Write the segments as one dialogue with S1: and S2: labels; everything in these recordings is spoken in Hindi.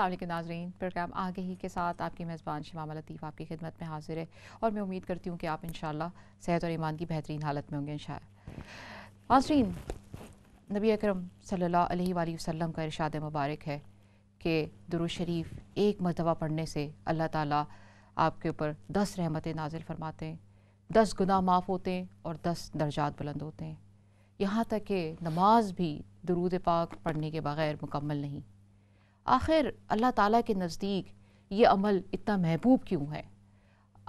S1: असलम नाजरीन प्रोग्राम आगे ही के साथ आपकी मेज़बान शमामा लतीफ़ आपकी खिदमत में हाजिर है और मैं उम्मीद करती हूँ कि आप इन सेहत और ईमान की बेहतरीन हालत में होंगे इन नाजरीन नबी अकरम सल्ला वसम का इरशाद मुबारक है कि दुरुशरीफ एक मरतबा पढ़ने से अल्लाह ताली आपके ऊपर दस रहमतें नाजिल फरमाते हैं दस गुना माफ़ होते हैं और दस दर्जात बुलंद होते हैं यहाँ तक कि नमाज भी दरूद पाक पढ़ने के बग़ैर मुकम्मल नहीं आखिर अल्लाह ताला के नज़दीक ये अमल इतना महबूब क्यों है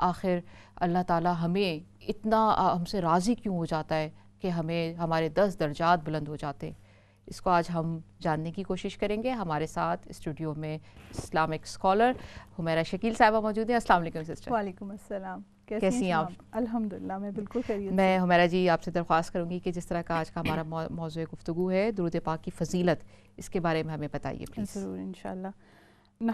S1: आखिर अल्लाह ताला हमें इतना हमसे राज़ी क्यों हो जाता है कि हमें हमारे दस दर्जात बुलंद हो जाते इसको आज हम जानने की कोशिश करेंगे हमारे साथ स्टूडियो में इस्लामिक स्कॉलर हमारा शकील साहबा मौजूद हैं अस्सलाम वालेकुम सिस्टर
S2: वालेकुम अस्सलाम कैसी हैं आप अल्हम्दुलिल्लाह मैं बिल्कुल खैरियत मैं हमारा
S1: जी आपसे दरख्वास्त करूंगी कि जिस तरह का आज का हमारा मौजू गुफ्तु है दुरुद पाक की फजीलत इसके बारे में हमें बताइए ज़रूर इन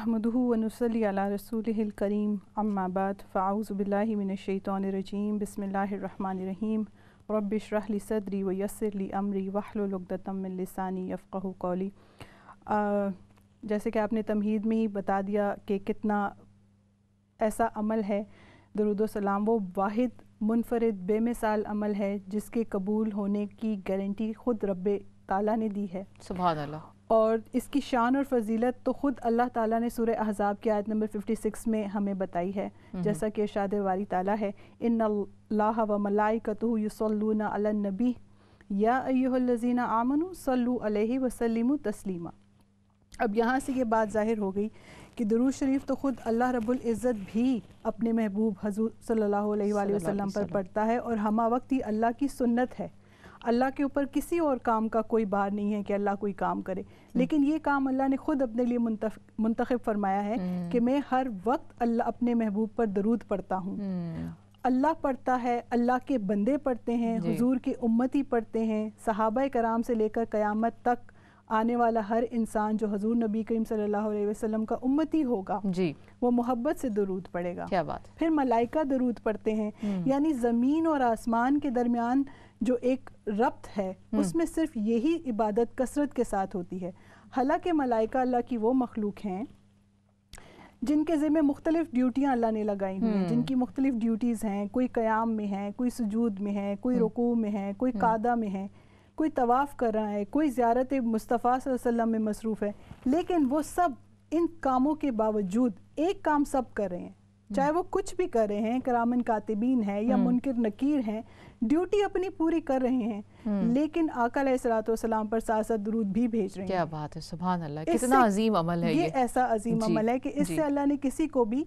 S2: अला रसूल करीम अम्माबाद फ़ाउज़बिल्लिमिनशैतरजीम बसमीम रबशरहली सदरी व यसरली अमरी वाहलतमिलसानी यफ़़ कौली जैसे कि आपने तमहीद में ही बता दिया कि कितना ऐसा अमल है दरुदोसलाम वो वाहिद मुनफरद बेमिसाल अमल है जिसके कबूल होने की गारंटी ख़ुद रब ताला ने दी है सुबह और इसकी शान और फजीलत तो ख़ुद अल्लाह ताला ने सूर्य अहजाब की आयत नंबर 56 में हमें बताई है हम्म। जैसा कि इरशाद वारी ताला है इन अल्लाह व मलाई कतु अलन नबी या अय्युहल्लज़ीना आमनु सल्लु अलैहि वसलीम तस्लीमा अब यहाँ से ये बात जाहिर हो गई कि दरूज शरीफ तो ख़ुद अल्लाह रब्बुल इज़्ज़त भी अपने महबूब हजूर सल्लल्लाहु अलैहि वसल्लम पर पढ़ता है और हमा वक्त ही अल्लाह की सुन्नत है अल्लाह के ऊपर किसी और काम का कोई बार नहीं है कि अल्लाह कोई काम करे हम्म। लेकिन ये काम अल्लाह ने ख़ुद अपने लिए मुंतखब फरमाया है हम्म। कि मैं हर वक्त अल्लाह अपने महबूब पर दरूद पढ़ता हूँ हम्म। अल्लाह पढ़ता है अल्लाह के बंदे पढ़ते हैं हुजूर की उम्मती पढ़ते हैं सहाबा कराम से लेकर क़यामत तक आने वाला हर इंसान जो हजूर नबी करीम सल्लल्लाहु वसल्लम का उम्मती होगा जी वो मोहब्बत से दरूद पड़ेगा क्या बात फिर मलाइका दरूद पढ़ते हैं हम्म। यानी ज़मीन और आसमान के दरमियान जो एक रब्त है हम्म। उसमें सिर्फ यही इबादत कसरत के साथ होती है हालांकि मलाइका अल्लाह की वो मखलूक हैं जिनके ज़िम्मे मुख्तलिफ ड्यूटियाँ अल्लाह ने लगाई हुई हैं हम्म। जिनकी मुख्तलिफ ड्यूटीज़ हैं कोई क़याम में है कोई सजूद में है कोई रुकू में है कोई कादा में है कोई तवाफ़ कर रहा है कोई ज़्यारत मुस्तफ़ा वसल्लम में मसरूफ़ है लेकिन वो सब इन कामों के बावजूद एक काम सब कर रहे हैं चाहे वो कुछ भी कर रहे हैं करामन कातबीन है या हम्म। मुनकर नकीर हैं ड्यूटी अपनी पूरी कर रहे हैं हम्म। लेकिन आकल सलाम पर साथ साथ भी भेज रहे हैं क्या बात है सुबह अल्लाह कितना अजीम अमल है ये, ये ऐसा अजीम अमल है कि इससे अल्लाह ने किसी को भी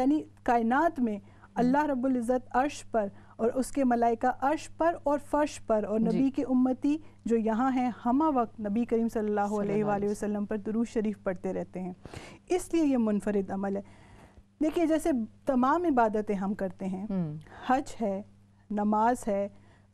S2: यानी कायनात में हम्म। अल्लाह रब्बुल अर्श पर और उसके मलाइका अर्श पर और फर्श पर और नबी की उम्मती जो यहाँ हैं हमा वक्त नबी करीम सल्लल्लाहु अलैहि वसल्लम पर दरूज शरीफ पढ़ते रहते हैं इसलिए ये मुनफरद अमल है देखिए जैसे तमाम इबादतें हम करते हैं हम्म। हज है नमाज है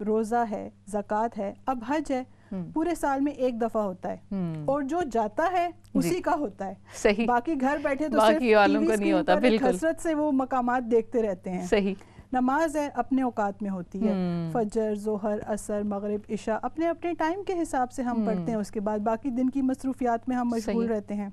S2: रोज़ा है ज़क़़त है अब हज है हम्म। पूरे साल में एक दफ़ा होता है हम्म। और जो जाता है उसी का होता है सही बाकी घर बैठे तो बाकी टीवी को नहीं होता बिल्कुल कसरत से वो मकामात देखते रहते हैं सही नमाज है अपने औकात में होती है हम्म। फजर जोहर असर मगरब इशा अपने अपने टाइम के हिसाब से हम हम्म। पढ़ते हैं उसके बाद बाकी दिन की मसरूफियात में हम मशगूल रहते हैं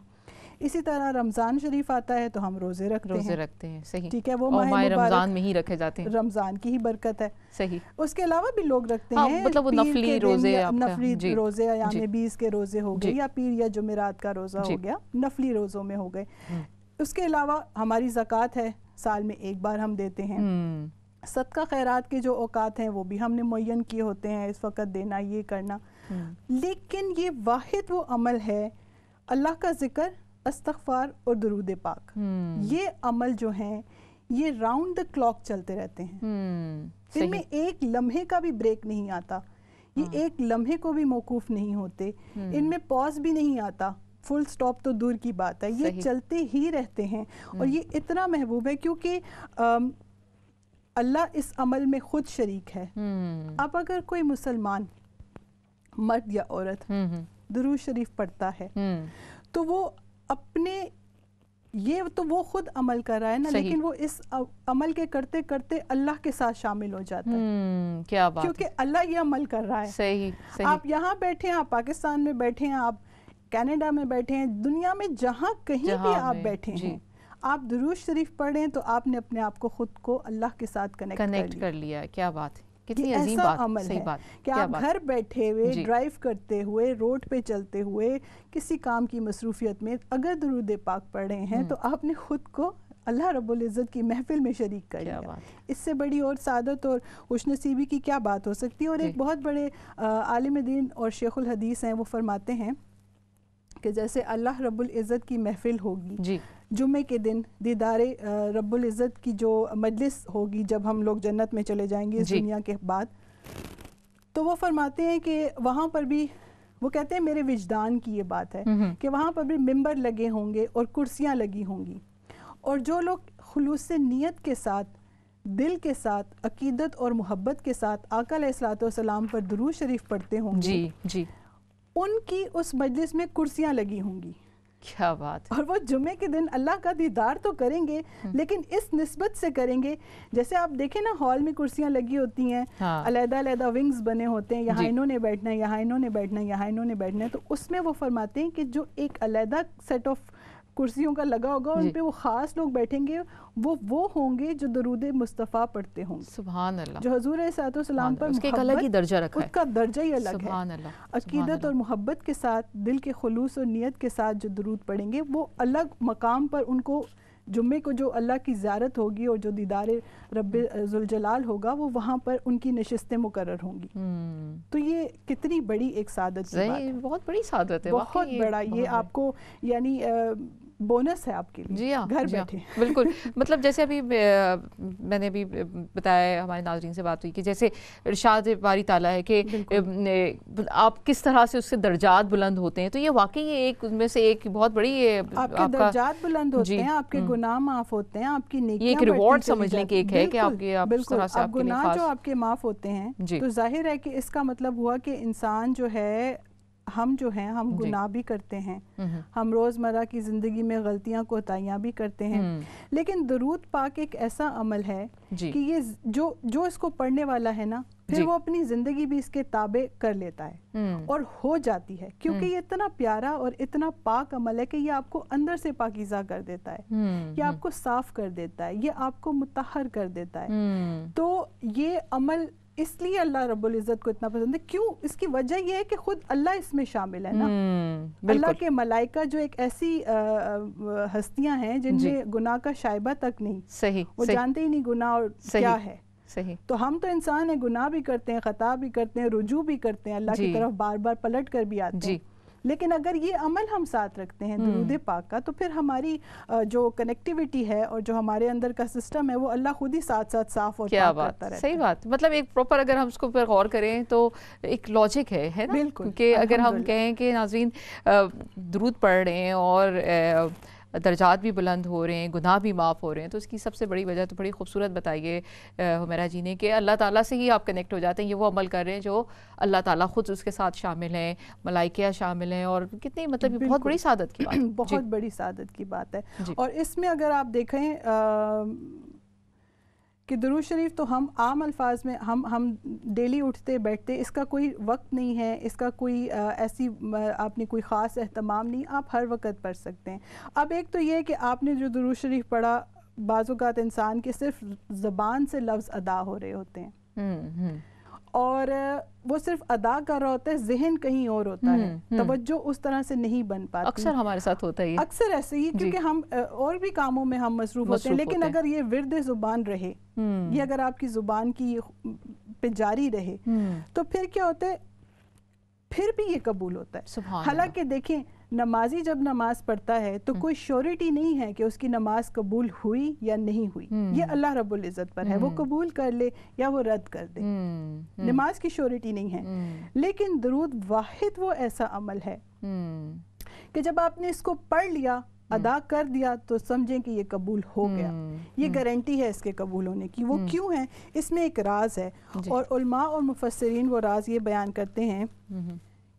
S2: इसी तरह रमज़ान शरीफ आता है तो हम रोज़े रखते रोजे हैं रखते हैं सही ठीक है वो माह रमज़ान में ही रखे जाते हैं रमज़ान की ही बरकत है सही उसके अलावा भी लोग रखते हाँ, हैं मतलब वो नफली रोज़े नफली रोज़े यानी बीस के रोज़े हो गए या पीर या जुमेरात का रोज़ा हो गया नफली रोज़ों में हो गए हम्म। उसके अलावा हमारी जक़ात है साल में एक बार हम देते हैं
S3: हम्म।
S2: सदका खैरात के जो औकात हैं वो भी हमने मुन किए होते हैं इस वक्त देना ये करना हम्म। लेकिन ये वाहिद वो अमल है अल्लाह का ज़िक्र अस्तफार और दरूद पाक हम्म। ये अमल जो हैं ये राउंड द क्लॉक चलते रहते हैं इनमें एक लम्हे का भी ब्रेक नहीं आता ये हाँ। एक लम्हे को भी मौकूफ़ नहीं होते इनमें पॉज भी नहीं आता फुल स्टॉप तो दूर की बात है ये चलते ही रहते हैं और हम्म। ये इतना महबूब है क्योंकि अल्लाह इस अमल में ख़ुद शरीक है हम्म। अब अगर कोई मुसलमान मर्द या औरत हम्म, दरू शरीफ पढ़ता है तो वो अपने ये तो वो खुद अमल कर रहा है ना लेकिन वो इस अमल के करते करते अल्लाह के साथ शामिल हो जाता
S1: है क्या बात क्योंकि
S2: अल्लाह ये अमल कर रहा है सही, सही। आप यहाँ बैठे हैं आप पाकिस्तान में बैठे हैं आप कनाडा में बैठे हैं दुनिया में जहाँ कहीं जहां भी आप बैठे हैं आप दुरूज शरीफ पढ़ें तो आपने अपने आप को खुद को अल्लाह के
S1: साथ कनेक्ट कनेक्ट कर, कर लिया क्या बात है कितनी अजीम बात अमल सही है बात, कि आप बात? घर बैठे
S2: हुए ड्राइव करते हुए रोड पे चलते हुए किसी काम की मसरूफियत में अगर दरूद पाक पढ़े हैं हम्म। तो आपने खुद को अल्लाह रब्बुल इज़्ज़त की महफिल में शरीक कर लिया इससे बड़ी और सादत और खुशनसीबी की क्या बात हो सकती है और एक बहुत बड़े आलिम दीन और शेखुल हदीस हैं वो फरमाते हैं कि जैसे अल्लाह रब्बुल इज़्ज़त की महफिल होगी जी जुमे के दिन दीदार रब्बुल इज़्ज़त की जो मजलिस होगी जब हम लोग जन्नत में चले जाएंगे इस दुनिया के बाद तो वो फरमाते हैं कि वहाँ पर भी वो कहते हैं मेरे विजदान की ये बात है कि वहाँ पर भी मेम्बर लगे होंगे और कुर्सियाँ लगी होंगी और जो लोग खलूस नीयत के साथ दिल के साथ अकीदत और मोहब्बत के साथ आकल सलाम पर दरू शरीफ पढ़ते होंगे जी जी उनकी उस मजलिस में कुर्सियाँ लगी होंगी
S1: क्या बात है। और
S2: वो जुमे के दिन अल्लाह का दीदार तो करेंगे हम्म। लेकिन इस नस्बत से करेंगे जैसे आप देखें ना हॉल में कुर्सियाँ लगी होती हैं हाँ। अलहदा अलहदा विंग्स बने होते हैं यहाँ इन्होंने बैठना है यहाँ इन्होंने बैठना है यहाँ इन्होंने बैठना है तो उसमें वो फरमाते हैं कि जो एक अलहदा सेट ऑफ कुर्सियों का लगा होगा उन पे वो ख़ास लोग बैठेंगे वो वो होंगे जो दरूद मुस्तफ़ा पढ़ते होंगे जो हजूर सलाम पर उसके दर्जा रखा उसका दर्जा ही अलग है अकीदत और मोहब्बत के साथ दिल के खलूस और नीयत के साथ जो दरूद पढ़ेंगे वो अलग मकाम पर उनको जुम्मे को जो अल्लाह की ज्यारत होगी और जो दीदार रब हम्म। होगा वो वहाँ पर उनकी नशस्तें मुकर होंगी हम्म। तो ये कितनी बड़ी एक सादत
S1: बहुत बड़ी सादत है बहुत बड़ा ये
S2: आपको यानी
S1: बोनस है आपके लिए जी हाँ घर जी हाँ, बैठे हाँ, बिल्कुल मतलब जैसे अभी मैंने अभी बताया हमारे नाजरीन से बात हुई कि जैसे इर्शाद बारी ताला है कि आप किस तरह से उससे दर्जात बुलंद होते हैं तो ये वाकई एक उनमें से एक बहुत बड़ी ये आपके दर्जात बुलंद होते हैं आपके
S2: हम्म। गुनाह माफ होते हैं आपकी ये एक रिवॉर्ड समझ लें कि एक है कि आपके आप इस तरह से आपके गुनाह जो आपके माफ होते हैं तो जाहिर है कि इसका मतलब हुआ कि इंसान जो है हम जो हैं हम गुनाह भी करते हैं हम्म, हम्म। हम रोज़मर्रा की ज़िंदगी में गलतियां कोताहियाँ भी करते हैं हम्म। लेकिन दरूद पाक एक ऐसा अमल है कि ये जो जो इसको पढ़ने वाला है ना फिर वो अपनी ज़िंदगी भी इसके ताबे कर लेता है और हो जाती है क्योंकि ये इतना प्यारा और इतना पाक अमल है कि ये आपको अंदर से पाकिज़ा कर देता है ये आपको साफ कर देता है ये आपको मुतहर कर देता है तो ये अमल इसलिए अल्लाह रब्बुल इज़्ज़त को इतना पसंद है क्यों इसकी वजह यह है कि ख़ुद अल्लाह इसमें शामिल है ना हम्म, अल्लाह के मलाइका जो एक ऐसी हस्तियां हैं जिनमें गुनाह का शाइबा तक नहीं सही वो सही, जानते ही नहीं गुनाह और क्या है सही तो हम तो इंसान है गुनाह भी करते हैं ख़ता भी करते हैं रुजू भी करते हैं अल्लाह की तरफ बार बार पलट कर भी आते हैं लेकिन अगर ये अमल हम साथ रखते हैं हम्म। दरूद पाक का तो फिर हमारी जो कनेक्टिविटी है और जो हमारे अंदर का सिस्टम है वो अल्लाह खुद ही साथ साथ साफ
S1: और क्या बात करता सही बात मतलब एक प्रॉपर अगर हम उसको गौर करें तो एक लॉजिक है है ना क्योंकि अगर हम कहें कि नाजरीन दरूद पढ़ रहे हैं और दर्जात भी बुलंद हो रहे हैं गुनाह भी माफ़ हो रहे हैं तो इसकी सबसे बड़ी वजह तो बड़ी खूबसूरत बताइए हमेरा जी ने कि अल्लाह ताला से ही आप कनेक्ट हो जाते हैं ये वो अमल कर रहे हैं जो अल्लाह ताला खुद उसके साथ शामिल हैं मलाइकिया शामिल हैं और कितनी मतलब बहुत बड़ी सादत की बात बहुत बड़ी सादत
S2: की बात है और इसमें अगर आप देखें कि दरूज शरीफ तो हम आम अल्फाज में हम हम डेली उठते बैठते इसका कोई वक्त नहीं है इसका कोई आ, ऐसी आपने कोई ख़ास अहतमाम नहीं आप हर वक्त पढ़ सकते हैं अब एक तो ये कि आपने जो दरूज शरीफ पढ़ा बाज़ात इंसान के सिर्फ ज़बान से लफ्ज़ अदा हो रहे होते
S1: हैं
S3: हम्म, हम्म।
S1: और
S2: वो सिर्फ अदा कर रहा होता है जहन कहीं और होता है हम्म, हम्म। तवज्जो उस तरह से नहीं बन पाती अक्सर हमारे
S1: साथ होता है अक्सर ऐसे
S2: ही क्योंकि हम और भी कामों में हम मसरूफ होते हैं लेकिन होते अगर ये विरद जुबान रहे हम्म। ये अगर आपकी जुबान की पे जारी रहे तो फिर क्या होता है फिर भी ये कबूल होता है हालांकि देखें नमाजी जब नमाज पढ़ता है तो हम्म। कोई श्योरिटी नहीं है कि उसकी नमाज कबूल हुई या नहीं हुई हम्म। ये अल्लाह रब्बुल इज़्ज़त पर है वो हम्म। कबूल कर ले या वो रद्द कर दे नमाज की श्योरिटी नहीं है लेकिन दरूद वाहिद वो ऐसा अमल है कि जब आपने इसको पढ़ लिया अदा कर दिया तो समझें कि ये कबूल हो गया ये गारंटी है इसके कबूल होने की वो क्यों है इसमें एक राज है और उलमा और मुफसरीन वो राज ये बयान करते हैं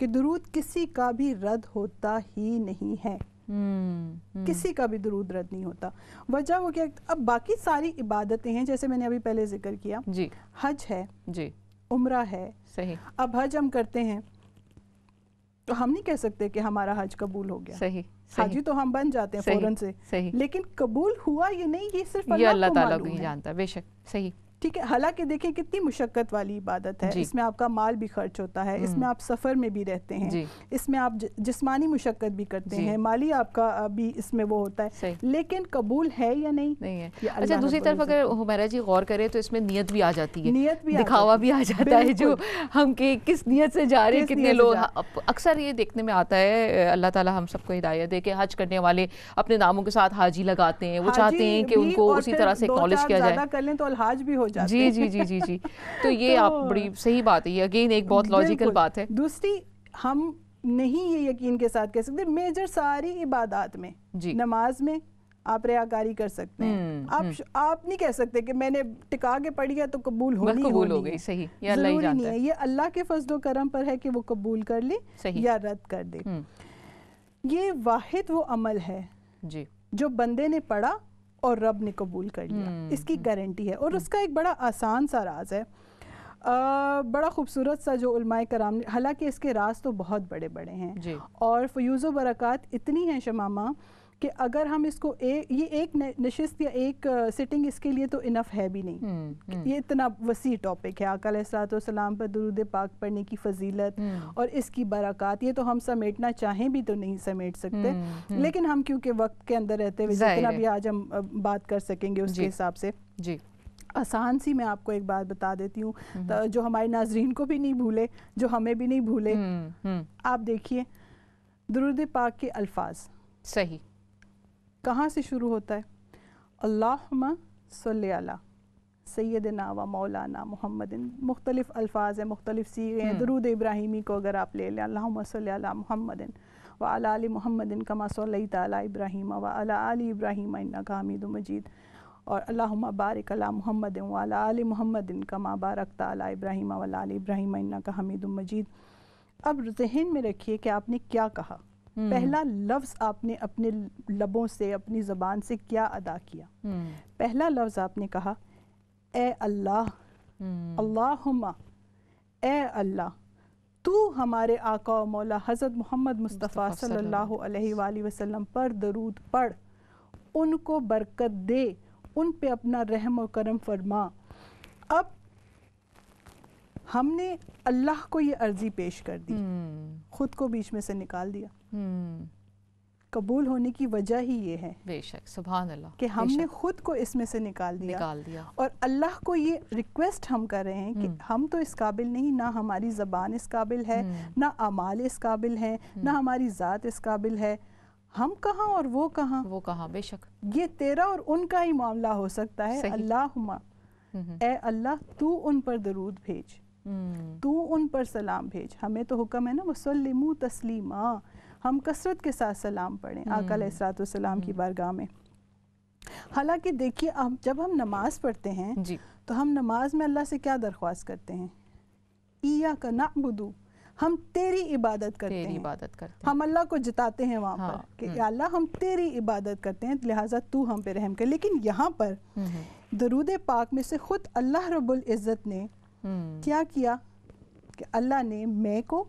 S2: कि दरूद किसी का भी रद्द होता ही नहीं है Hmm. किसी का भी दरूद रद्द नहीं होता वजह वो क्या अब बाकी सारी इबादतें हैं जैसे मैंने अभी पहले जिक्र किया जी हज है जी उम्र है सही अब हज हम करते हैं तो हम नहीं कह सकते कि हमारा हज कबूल हो गया सही हाजी तो हम बन जाते हैं फौरन से सही लेकिन कबूल
S1: हुआ ये नहीं ये
S2: सिर्फ अल्लाह ताला को ही
S1: जानता बेशक सही ठीक है
S2: हालांकि देखिए कितनी मुशक्क़त वाली इबादत है इसमें आपका माल भी खर्च होता है इसमें हम्म। आप सफ़र में भी रहते हैं इसमें आप जिसमानी मुशक्क़त भी करते हैं माली आपका भी इसमें वो होता है लेकिन कबूल है या नहीं, नहीं है। अच्छा दूसरी तरफ अगर
S1: हमारा जी गौर करें तो इसमें नीयत भी आ जाती है नीयत भी दिखावा भी आ जाता है जो हम के किस नीयत से जा रहे हैं कितने लोग अक्सर ये देखने में आता है अल्लाह ताला हम सबको हिदायत दे कि हज करने वाले अपने नामों के साथ हाजी लगाते हैं वो चाहते हैं कि उनको उसी तरह से कॉलेज किया जाए
S2: कर लें तो अलहाज भी हो जाते जी जी जी जी जी
S1: तो ये तो, आप बड़ी सही बात है ये अगेन एक बहुत लॉजिकल बात है दूसरी
S2: हम नहीं ये यकीन के साथ कह सकते मेजर सारी इबादत में जी नमाज में आप रियाकारी कर सकते हैं हम्म, आप हम्म। आप नहीं कह सकते कि मैंने टिका के पढ़ी
S1: है तो कबूल हो गई कबूल हो गई सही या अल्लाह ही जानता
S2: है ये अल्लाह के फजलो करम पर है कि वो कबूल कर ले या रद्द कर दे हम्म। ये वाहिद वो अमल है जी जो बंदे ने पढ़ा और रब ने कबूल कर लिया हम्म, इसकी गारंटी हम्म। है और उसका एक बड़ा आसान सा राज है आ, बड़ा खूबसूरत सा जो उलमाए कराम हालांकि इसके राज तो बहुत बड़े बड़े हैं और फ्यूज़ बरक़ात इतनी हैं शमामा कि अगर हम इसको ए, ये एक नशिस्त या एक सिटिंग इसके लिए तो इनफ है भी नहीं हुँ, हम्म, हुँ. हम्म। ये इतना वसी टॉपिक है अकल सलाम पर दरुद पाक पढ़ने की फजीलत हुँ. हम्म। और इसकी बरक़ात ये तो हम समेटना चाहें भी तो नहीं समेट सकते लेकिन हम क्योंकि वक्त के अंदर रहते हुए जितना भी आज हम बात कर सकेंगे उसके हिसाब से जी आसान सी मैं आपको एक बात बता देती हूँ जो हमारे नाजरीन को भी नहीं भूले जो हमें भी नहीं भूले आप देखिए दरुद पाक के अल्फाज सही कहाँ से शुरू होता है अल्लाह सल्ला सैदना व मौलाना मोहम्मद मुख्तलिफ़ अल्फाज हैं मुख्तलिफ़ सी हैं हम्म। दरूद इब्राहिमी को अगर आप ले लें अल्लाह मोहम्मद व अल मोहम्मद कमा सल तला इब्राहिम व अल इब्राहिम इन्ना मजीद और अल्लाम बारिक अला मोहम्मद वाल आल मोहम्मद कमा बारक ताला इब्राहिम वाल इब्राहिम का हमीद मजीद अब जहन में रखिए कि आपने क्या कहा हम्म। पहला लफ्ज आपने अपने लबों से अपनी जबान से क्या अदा किया हम्म। पहला लफ्ज आपने कहा ए अल्लाह हम्म। अल्लाहुम्मा ए अल्लाह तू हमारे आका मौला हज़रत मोहम्मद मुस्तफ़ा सल्लल्लाहु अलैहि वसल्लम पर दरूद पढ़ उनको बरकत दे उन पे अपना रहम और करम फरमा अब हमने अल्लाह को ये अर्जी पेश कर दी हम्म। खुद को बीच में से निकाल दिया हम्म। कबूल होने की वजह ही
S1: ये है बेशक सुबह अल्लाह कि हमने
S2: खुद को इसमें से निकाल दिया निकाल दिया और अल्लाह को ये रिक्वेस्ट हम कर रहे हैं कि हम्म। हम तो इस काबिल नहीं ना हमारी ज़बान इस काबिल है ना अमाल इस काबिल है ना हमारी ज़ात इस काबिल है हम कहाँ और वो कहाँ वो कहाँ बेशक ये तेरा और उनका ही मामला हो सकता है अल्लाह ए अल्लाह तू उन पर दरूद भेज हम्म। तू उन पर सलाम भेज हमें तो हुक्म है ना वसलमू तस्लीमा हम कसरत के साथ सलाम पढ़ें आकल हम्म। सलाम की हम्म। बारगाह में हालांकि देखिए अब जब हम नमाज पढ़ते हैं जी। तो हम नमाज में अल्लाह से क्या दरख्वास्त करते हैं ईया का बुदू हम तेरी इबादत करते तेरी हैं इबादत करते हम अल्लाह को जताते हैं वहाँ हाँ, पर कि अल्लाह हम तेरी इबादत करते हैं लिहाजा तू हम पे रहम कर लेकिन यहाँ पर दरूद पाक में से ख़ुद अल्लाह रब्बुल इज़्ज़त ने हम्म। क्या किया कि अल्लाह ने मैं को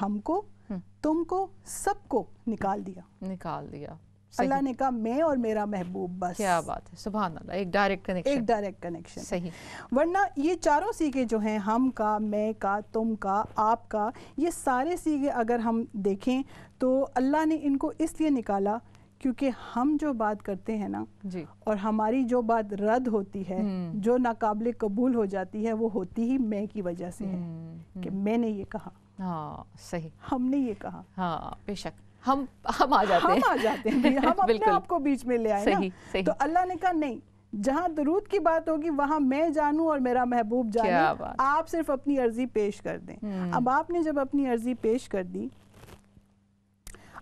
S2: हमको हम्म। हम्म। तुमको सबको निकाल दिया निकाल दिया अल्लाह ने कहा मैं और मेरा महबूब बस क्या बात है सुबह अल्लाह एक डायरेक्ट कनेक्शन एक डायरेक्ट कनेक्शन सही वरना ये चारों सीगे जो हैं हम का मैं का तुम का आप का ये सारे सीगे अगर हम देखें तो अल्लाह ने इनको इसलिए निकाला क्योंकि हम जो बात करते हैं ना जी और हमारी जो बात रद्द होती है हम्म। जो नाकाबले कबूल हो जाती है वो होती ही मैं की वजह से है हम्म, हम्म। कि मैंने ये कहा हाँ सही हमने ये कहा हाँ बेशक हम हम आ जाते हम हैं आ जाते हैं हम अपने आप को बीच में ले आए सही, ना सही। तो अल्लाह ने कहा नहीं जहाँ दरूद की बात होगी वहाँ मैं जानू और मेरा महबूब जाने आप सिर्फ अपनी अर्जी पेश कर दें अब आपने जब अपनी अर्जी पेश कर दी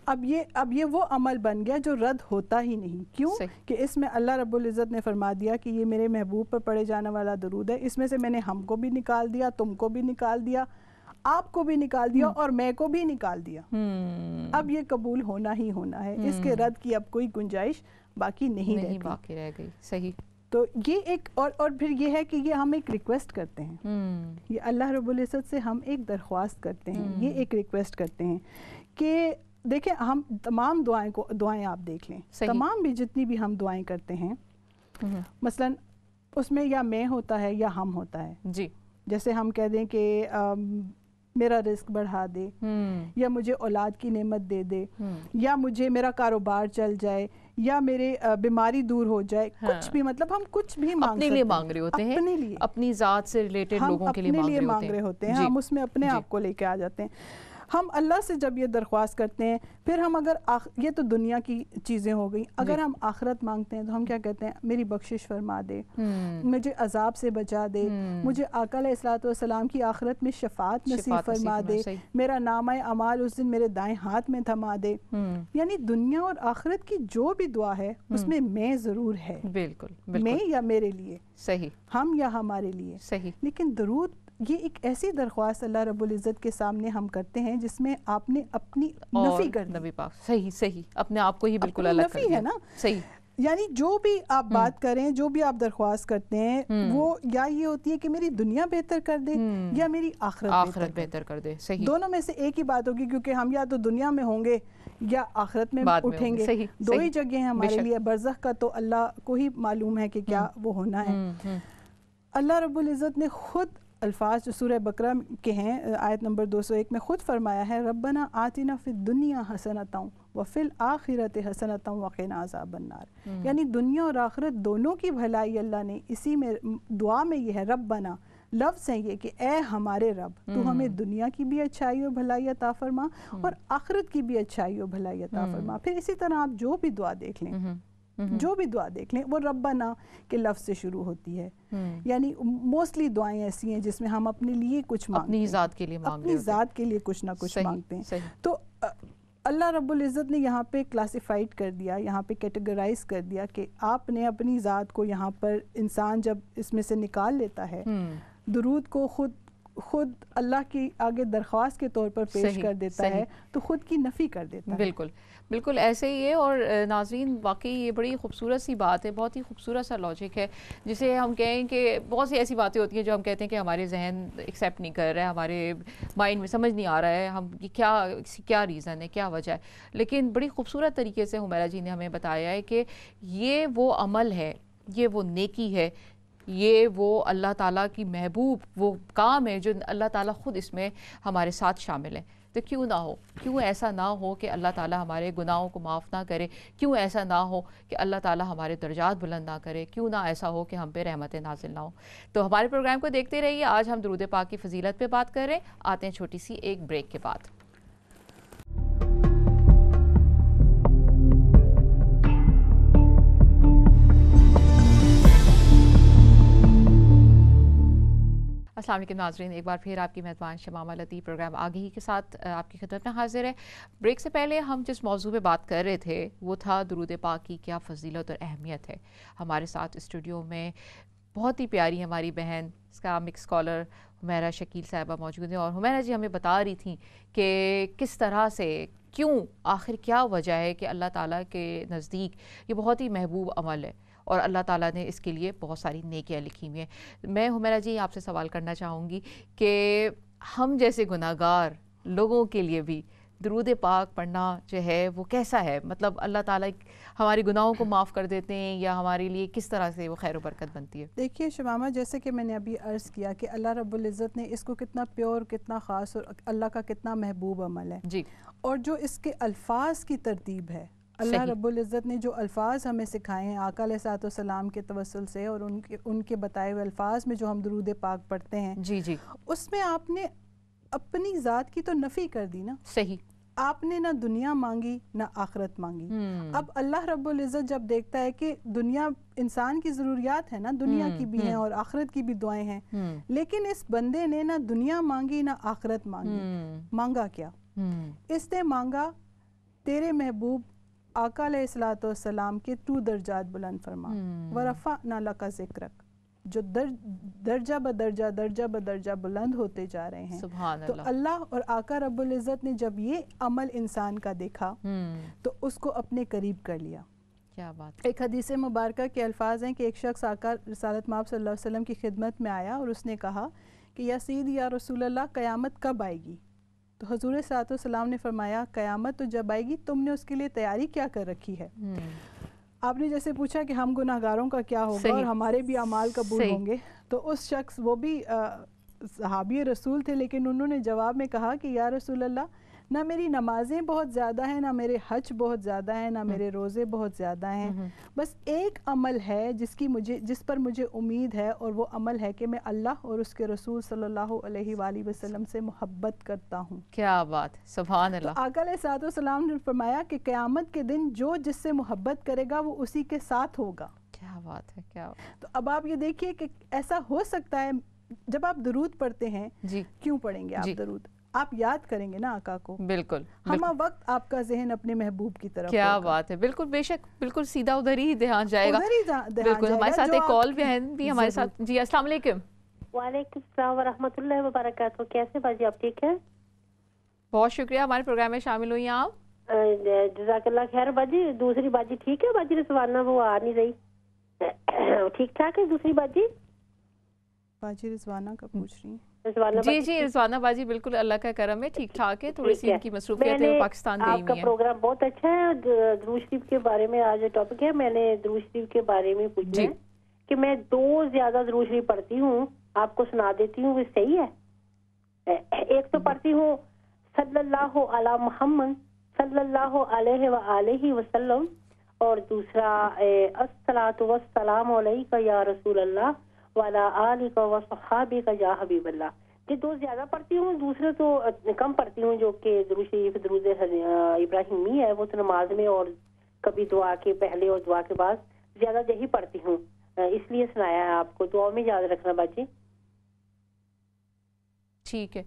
S2: अब ये अब ये वो अमल बन गया जो रद्द होता ही नहीं क्यों कि इसमें अल्लाह रब्बुल इज़्ज़त ने फरमा दिया कि ये मेरे महबूब पर पढ़े जाने वाला दरूद है इसमें से मैंने हमको भी निकाल दिया तुमको भी निकाल दिया आपको भी निकाल दिया हम्म। और मैं को भी निकाल दिया
S3: हम्म।
S2: अब ये कबूल होना ही होना है इसके हम्म। रद्द की अब कोई गुंजाइश बाकी नहीं, नहीं बाकी रह गई सही तो ये एक और और फिर ये है कि ये हम एक रिक्वेस्ट करते हैं ये अल्लाह रब्बुल इज़्ज़त से हम एक दरख्वास्त करते हैं ये एक रिक्वेस्ट करते हैं कि देखें हम तमाम दुआएं को दुआएं आप देख लें तमाम भी जितनी भी हम दुआएं करते हैं हम्म। मसलन उसमें या मैं होता है या हम होता है जी जैसे हम कह दें कि मेरा रिस्क बढ़ा दे हम्म। या मुझे औलाद की नेमत दे दे हम्म। या मुझे मेरा कारोबार चल जाए या मेरे बीमारी दूर हो जाए हाँ। कुछ भी मतलब हम कुछ भी मांग अपने लिए मांग रहे
S1: होते हैं अपने लिए अपनी जात से रिलेटेड लोगों के लिए मांग रहे होते हैं हम
S2: उसमें अपने आप को लेके आ जाते हैं हम अल्लाह से जब ये दरख्वास्त करते हैं फिर हम अगर आख, ये तो दुनिया की चीज़ें हो गई अगर हम आखरत मांगते हैं तो हम क्या कहते हैं मेरी बख्शिश फरमा दे हम्म। मुझे अजाब से बचा दे हम्म। मुझे आकल असलातम की आखरत में शफात नसीब फरमा दे मेरा नाम अमाल उस दिन मेरे दाएँ हाथ में थमा दे हम्म। यानी दुनिया और आखरत की जो भी दुआ है उसमें मैं ज़रूर है
S1: बिल्कुल मैं
S2: या मेरे लिए सही हम या हमारे लिए सही लेकिन दरूद ये एक ऐसी दरख्वास्त अल्लाह रबुल्ज़त के सामने हम करते हैं जिसमें आपने अपनी नफी कर
S1: नबी पाक सही सही अपने आप को ही बिल्कुल अलग नफी है ना सही
S2: यानी जो भी आप हम्म। बात करें जो भी आप दरख्वास्त करते हैं हम्म। वो या ये होती है कि मेरी दुनिया बेहतर कर दे हम्म। या मेरी आखरत आखरत
S1: बेहतर कर दे सही
S2: दोनों में से एक ही बात होगी क्योंकि हम या तो दुनिया में होंगे या आखरत में उठेंगे सही, दो सही, ही जगह है हमारे लिए बरजह का तो अल्लाह को ही मालूम है कि क्या वो होना है अल्लाह रब्बुल इज़्ज़त ने खुद अल्फाज जो सूर्य बकरा के हैं आयत नंबर 201 में ख़ुद फरमाया है रबना आतिना फिर दुनिया हसन हसनताऊँ व फिल आखिरत हसन हसनताऊँ आज़ा आज़ाबन्नार हम्म। यानी दुनिया और आखिरत दोनों की भलाई अल्लाह ने इसी में दुआ में यह है रबना लफ्स हैं ये कि ए हमारे रब तू हम्म। हमें दुनिया की भी अच्छाई और भलाई अता फरमा हम्म। और आखिरत की भी अच्छाई और भलाई अता फरमा फिर इसी तरह आप जो भी दुआ देख लें हम्म। जो भी दुआ देख लें वो रब्बाना के लफ्ज से शुरू होती है हम्म। यानी मोस्टली दुआएं ऐसी हैं जिसमें हम अपने लिए कुछ मांगते अपनी ज़ात के लिए अपनी ज़ात के लिए कुछ ना कुछ मांगते हैं तो अल्लाह रब्बुल इज़्ज़त ने यहाँ पे क्लासिफाइड कर दिया यहाँ पे कैटेगराइज कर दिया कि आपने अपनी ज़ात को यहाँ पर इंसान जब इसमें से निकाल लेता है
S3: हम्म।
S2: दरूद को खुद खुद अल्लाह की आगे दरख्वास्त के तौर पर पेश कर देता है
S1: तो खुद की नफ़ी कर देता है बिल्कुल बिल्कुल ऐसे ही है और नाजरीन वाकई ये बड़ी खूबसूरत सी बात है बहुत ही खूबसूरत सा लॉजिक है जिसे हम कहें कि बहुत सी ऐसी बातें होती हैं जो हम कहते हैं कि हमारे जहन एक्सेप्ट नहीं कर रहे हमारे माइंड में समझ नहीं आ रहा है हम क्या क्या रीज़न है क्या वजह है लेकिन बड़ी खूबसूरत तरीके से हमारा जी ने हमें बताया है कि ये वो अमल है ये वो नेकी है ये वो अल्लाह ताला की महबूब वो काम है जो अल्लाह ताला ख़ुद इसमें हमारे साथ शामिल है तो क्यों ना हो क्यों ऐसा ना हो कि अल्लाह ताला हमारे गुनाहों को माफ़ ना करे क्यों ऐसा ना हो कि अल्लाह ताला हमारे दर्जात बुलंद ना करे क्यों ना ऐसा हो कि हम पे रहमतें नाजिल ना हो तो हमारे प्रोग्राम को देखते रहिए आज हम दरूद पाक की फजीलत पर बात कर रहे हैं आते हैं छोटी सी एक ब्रेक के बाद असलम नाजरीन एक बार फिर आपकी मेहमान शमामा लती प्रोग्राम आगे ही के साथ आपकी खदमत में हाजिर है ब्रेक से पहले हम जिस मौजू पर बात कर रहे थे वो था दुरूद पाक की क्या फजीलत और अहमियत है हमारे साथ स्टूडियो में बहुत ही प्यारी हमारी बहन इस्लामिक स्कॉलर हुमेरा शकील साहिबा मौजूद हैं और हुमेरा जी हमें बता रही थी कि किस तरह से क्यों आखिर क्या वजह है कि अल्लाह ताला के नज़दीक ये बहुत ही महबूब अमल है और अल्लाह ताला ने इसके लिए बहुत सारी नेकियाँ लिखी हुई हैं मैं हुमेरा जी आपसे सवाल करना चाहूँगी कि हम जैसे गुनागार लोगों के लिए भी दरूद पाक पढ़ना जो है वो कैसा है मतलब अल्लाह ताला हमारे गुनाहों को माफ़ कर देते हैं या हमारे लिए किस तरह से वो खैर बरकत बनती है
S2: देखिए शमामा जैसे कि मैंने अभी अर्ज़ किया कि अल्लाह रब्ज़त ने इसको कितना प्योर कितना ख़ास और अल्लाह का कितना महबूब अमल है जी और जो इसके अल्फाज की तरतीब है अल्लाह इज़्ज़त ने जो अल्फाज हमें सिखाए हैं आका सलाम के तवसल से और उनके उनके बताए हुए अल्फाज में जो हम दरूद पाक पढ़ते हैं जी जी उसमें आपने अपनी ज़ात की तो नफ़ी कर दी ना सही आपने ना दुनिया मांगी ना आखरत मांगी हम्म। अब अल्लाह रबुल्जत जब देखता है कि दुनिया इंसान की ज़रूरियात है ना दुनिया की भी हम्म, हैं हम्म। और आखरत की भी दुआएं हैं लेकिन इस बंदे ने ना दुनिया मांगी ना आखरत मांगी मांगा क्या इसने मांगा तेरे महबूब आकाम के टू दर्जात बुलंद फरमा हम्म। व रफा नाला का जिक्र जो दर दर्जा ब दर्जा दर्जा ब दर्जा बुलंद होते जा रहे हैं तो अल्लाह और आका रब्बुल इज़्ज़त ने जब ये अमल इंसान का देखा हम्म। तो उसको अपने करीब कर लिया क्या बात एक हदीस मुबारक के अल्फाज हैं कि एक शख्स आकर रसालत माप सल्लल्लाहु अलैहि वसल्लम की खिदमत में आया और उसने कहा कि या सीद या रसूल अल्लाह क़यामत कब आएगी तो हजूर सलाम ने फरमाया क़यामत तो जब आएगी तुमने उसके लिए तैयारी क्या कर रखी है हम्म। आपने जैसे पूछा कि हम गुनाहगारों का क्या होगा और हमारे भी अमाल कबूल होंगे तो उस शख्स वो भी सहाबी रसूल थे लेकिन उन्होंने जवाब में कहा कि या रसूल अल्लाह ना मेरी नमाजें बहुत ज़्यादा हैं ना मेरे हज बहुत ज़्यादा हैं ना हम्म। मेरे रोज़े बहुत ज़्यादा हैं हम्म। बस एक अमल है जिसकी मुझे जिस पर मुझे उम्मीद है और वो अमल है कि मैं अल्लाह और उसके रसूल सल्लल्लाहु से मोहब्बत करता हूँ
S1: क्या बात है तो
S2: आकल सातम ने फरमाया कि क़्यामत के दिन जो जिससे मोहब्बत करेगा वो उसी के साथ होगा क्या बात है क्या बात? तो अब आप ये देखिए कि ऐसा हो सकता है जब आप दरूद पढ़ते हैं जी क्यों पढ़ेंगे आप दरूद आप याद करेंगे ना आका
S1: को बिल्कुल हम
S2: हाँ, वक्त आपका जहन अपने महबूब की तरफ क्या
S1: बात है बिल्कुल बेशक बिल्कुल सीधा उधर ही ध्यान जाएगा उधर ही ध्यान बिल्कुल हमारे साथ एक कॉल बहन भी हमारे साथ जी अस्सलाम वाले
S4: वालेकुम वरहमतुल्लाह वबरक कैसे बाजी आप ठीक है बहुत
S1: शुक्रिया हमारे प्रोग्राम में शामिल हुई आप
S4: जजाकल्ला खैर बाजी दूसरी बाजी ठीक है बाजी रिजवाना वो आ नहीं
S1: रही ठीक ठाक है दूसरी बाजी
S2: बाजी रिजवाना का पूछ रही है
S1: जी जी रिजवाना बाजी बिल्कुल अल्लाह का करम है ठीक ठाक है थोड़ी सी इनकी मसरूफियत है पाकिस्तान गई आपका प्रोग्राम बहुत अच्छा है दरूज शरीफ के बारे में आज टॉपिक
S4: है मैंने दरूज शरीफ के बारे में पूछा है कि मैं दो ज्यादा दरूज शरीफ पढ़ती हूँ आपको सुना देती हूँ ये सही है एक तो पढ़ती हूँ सल्लल्लाहु अला मोहम्मद सल्लल्लाहु अलैहि व आलिहि वसल्लम और दूसरा अस्सलातु वस्सलाम अलैका या रसूल अल्लाह वाला ये दो ज़्यादा पढ़ती हूँ दूसरे तो कम पढ़ती हूँ जो कि दरुज शरीफ दरुज इब्राहिमी है वो तो नमाज में और कभी दुआ के पहले और दुआ के बाद ज़्यादा यही पढ़ती हूँ इसलिए सुनाया है आपको दुआ में याद रखना बाजी
S1: ठीक है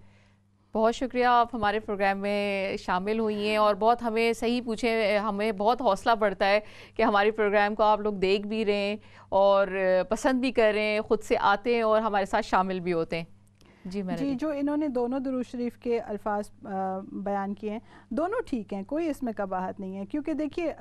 S1: बहुत शुक्रिया आप हमारे प्रोग्राम में शामिल हुई हैं और बहुत हमें सही पूछें हमें बहुत हौसला बढ़ता है कि हमारे प्रोग्राम को आप लोग देख भी रहे हैं और पसंद भी कर रहे हैं ख़ुद से आते हैं और हमारे साथ शामिल भी होते हैं जी जी
S2: जो इन्होंने दोनों दरूज शरीफ के अल्फाज बयान किए हैं दोनों ठीक हैं कोई इसमें कबाहत नहीं है क्योंकि देखिए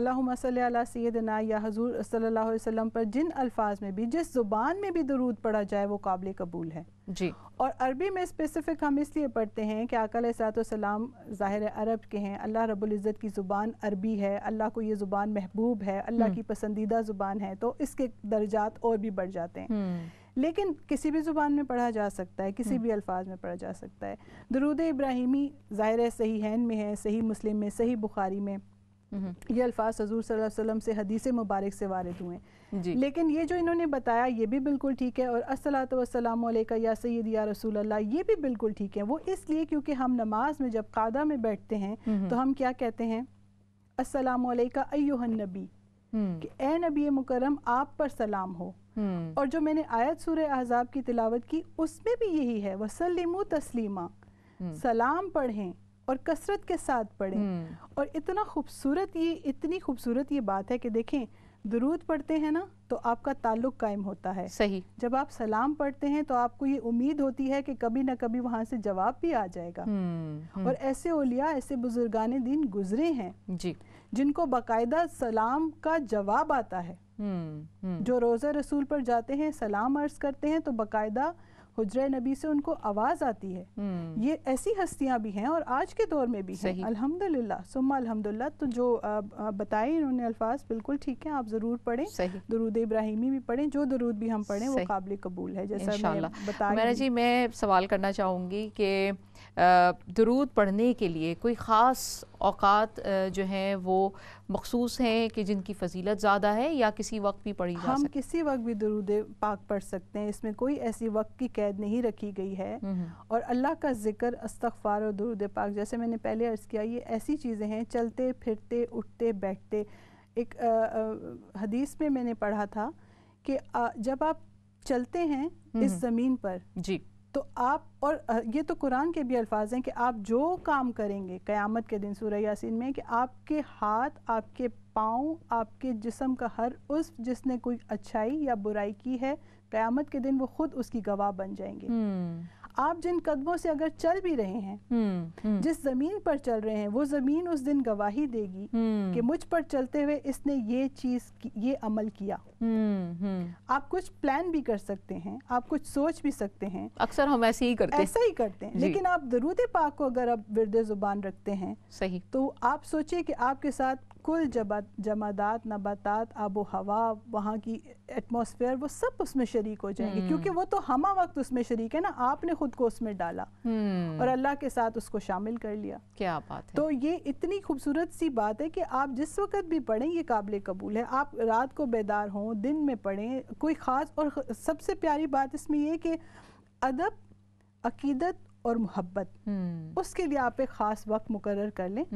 S2: अल्लाह सैदना या हजूर सल्ला वसम पर जिन अल्फाज में भी जिस ज़ुबान में भी दरूद पढ़ा जाए वो काबिल कबूल है जी और अरबी में स्पेसिफिक हम इसलिए पढ़ते हैं कि आकल सलाम ज़ाहिर अरब के हैं अल्लाह रबुल्ज़त की ज़ुबान अरबी है अल्लाह को ये ज़ुबान महबूब है अल्लाह हम्म। की पसंदीदा ज़ुबान है तो इसके दर्जात और भी बढ़ जाते हैं हम्म। लेकिन किसी भी ज़ुबान में पढ़ा जा सकता है किसी हम्म। भी अल्फाज में पढ़ा जा सकता है दरूद इब्राहिमी ज़ाहिर है सही हैन में है सही मुस्लिम में सही बुखारी में हम्म। ये अल्फाज हजूर वसल्लम से हदीस मुबारक से वारद हुए हैं लेकिन ये जो इन्होंने बताया ये भी बिल्कुल ठीक है और असलातम या सैद या रसूल अल्लाह ये भी बिल्कुल ठीक है वो इसलिए क्योंकि हम नमाज में जब कादा में बैठते हैं हम्म। तो हम क्या कहते हैं असलम अयोहन नबी कि ए नबी मुकरम आप पर सलाम हो हम्म। और जो मैंने आयत सूर आजाब की तिलावत की उसमें भी यही है वसलमु तस्लीमा हम्म। सलाम पढ़ें और कसरत के साथ पढ़ें हम्म। और इतना खूबसूरत ये इतनी खूबसूरत ये बात है कि देखें दरूद पढ़ते हैं ना तो आपका ताल्लुक कायम होता है सही जब आप सलाम पढ़ते हैं तो आपको ये उम्मीद होती है कि कभी ना कभी वहाँ से जवाब भी आ जाएगा हुँ, हुँ. और ऐसे ओलिया ऐसे बुजुर्गान दिन गुजरे हैं जी जिनको बाकायदा सलाम का जवाब आता है
S3: हम्म,
S2: हम्म। जो रोज़ा रसूल पर जाते हैं सलाम अर्ज करते हैं तो बाकायदा हजर नबी से उनको आवाज़ आती है हम्म। ये ऐसी हस्तियाँ भी हैं और आज के दौर में भी हैं अल्हम्दुलिल्लाह सुम्मा अल्हम्दुलिल्लाह तो जो बताए इन्होंने अल्फाज बिल्कुल ठीक है आप ज़रूर पढ़ें दरूद इब्राहिमी भी पढ़ें जो दरूद भी हम पढ़ें वो काबिल कबूल है जैसा बताया जी
S1: मैं सवाल करना चाहूँगी कि दरूद पढ़ने के लिए कोई ख़ास औकात जो हैं वो मखसूस हैं कि जिनकी फजीलत ज़्यादा है या किसी वक्त भी पढ़ी हम
S2: किसी वक्त भी दरूद पाक पढ़ सकते हैं इसमें कोई ऐसी वक्त की कैद नहीं रखी गई है हम्म, हम्म। और अल्लाह का जिक्र अस्तफ़ार और दरूद पाक जैसे मैंने पहले अर्ज़ किया ये ऐसी चीज़ें हैं चलते फिरते उठते बैठते एक आ, आ, हदीस में मैंने पढ़ा था कि आ, जब आप चलते हैं हम्म, इस ज़मीन पर जी तो आप और ये तो कुरान के भी अल्फाज हैं कि आप जो काम करेंगे क़यामत के दिन सूर्य यासिन में कि आपके हाथ आपके पाँव आपके जिसम का हर उस जिसने कोई अच्छाई या बुराई की है क़यामत के दिन वो ख़ुद उसकी गवाह बन जाएंगे
S3: हम्म।
S2: आप जिन कदमों से अगर चल भी रहे हैं हम्म, हम्म। जिस जमीन पर चल रहे हैं वो जमीन उस दिन गवाही देगी हम्म। कि मुझ पर चलते हुए इसने ये चीज ये अमल किया आप कुछ प्लान भी कर सकते हैं आप कुछ सोच भी सकते हैं अक्सर
S1: हम ऐसे ही करते हैं ऐसा ही करते हैं लेकिन
S2: आप दरूद पाक को अगर आप विरद जुबान रखते हैं सही तो आप सोचिए कि आपके साथ कुल जब जमादात नबातात आबो हवा वहाँ की एटमॉस्फेयर वो सब उसमें शरीक हो जाएंगे हम्म। क्योंकि वो तो हमा वक्त उसमें शरीक है ना आपने ख़ुद को उसमें डाला हम्म। और अल्लाह के साथ उसको शामिल
S1: कर लिया क्या बात
S2: है तो ये इतनी खूबसूरत सी बात है कि आप जिस वक्त भी पढ़ें ये काबिल कबूल है आप रात को बेदार हों दिन में पढ़ें कोई ख़ास और सबसे प्यारी बात इसमें यह कि अदब अकीदत और मोहब्बत हम्म। उसके लिए आप एक ख़ास वक्त मुकर कर लें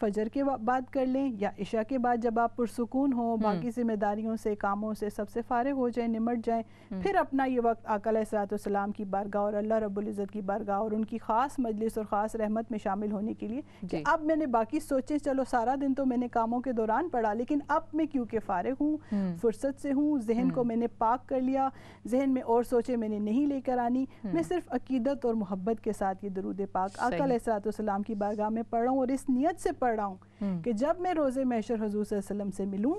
S2: फजर के बाद कर लें या इशा के बाद जब आप पुरसकून हो हम्म। बाकी जिम्मेदारियों से कामों से सबसे फारे हो जाए निमट जाए हम्म। फिर अपना ये वक्त अकल सलाम की बारगाह और अल्लाह रबुल्ज़त की बारगाह और उनकी ख़ास मजलिस और ख़ास रहमत में शामिल होने के लिए कि अब मैंने बाकी सोचे चलो सारा दिन तो मैंने कामों के दौरान पढ़ा लेकिन अब मैं क्योंकि फारे हूँ हम्म। फुर्सत से हूँ जहन को मैंने पाक कर लिया जहन में और सोचे मैंने नहीं लेकर आनी मैं सिर्फ अकीदत और मोहब्बत के साथ ये दरूद पाक अकल सलाम की बारगाह में पढ़ रहा हूँ और इस नीयत से पढ़ पढ़ रहा हूँ हम्म। कि जब मैं रोज़े मैशर हजूर वसल्लम से मिलूँ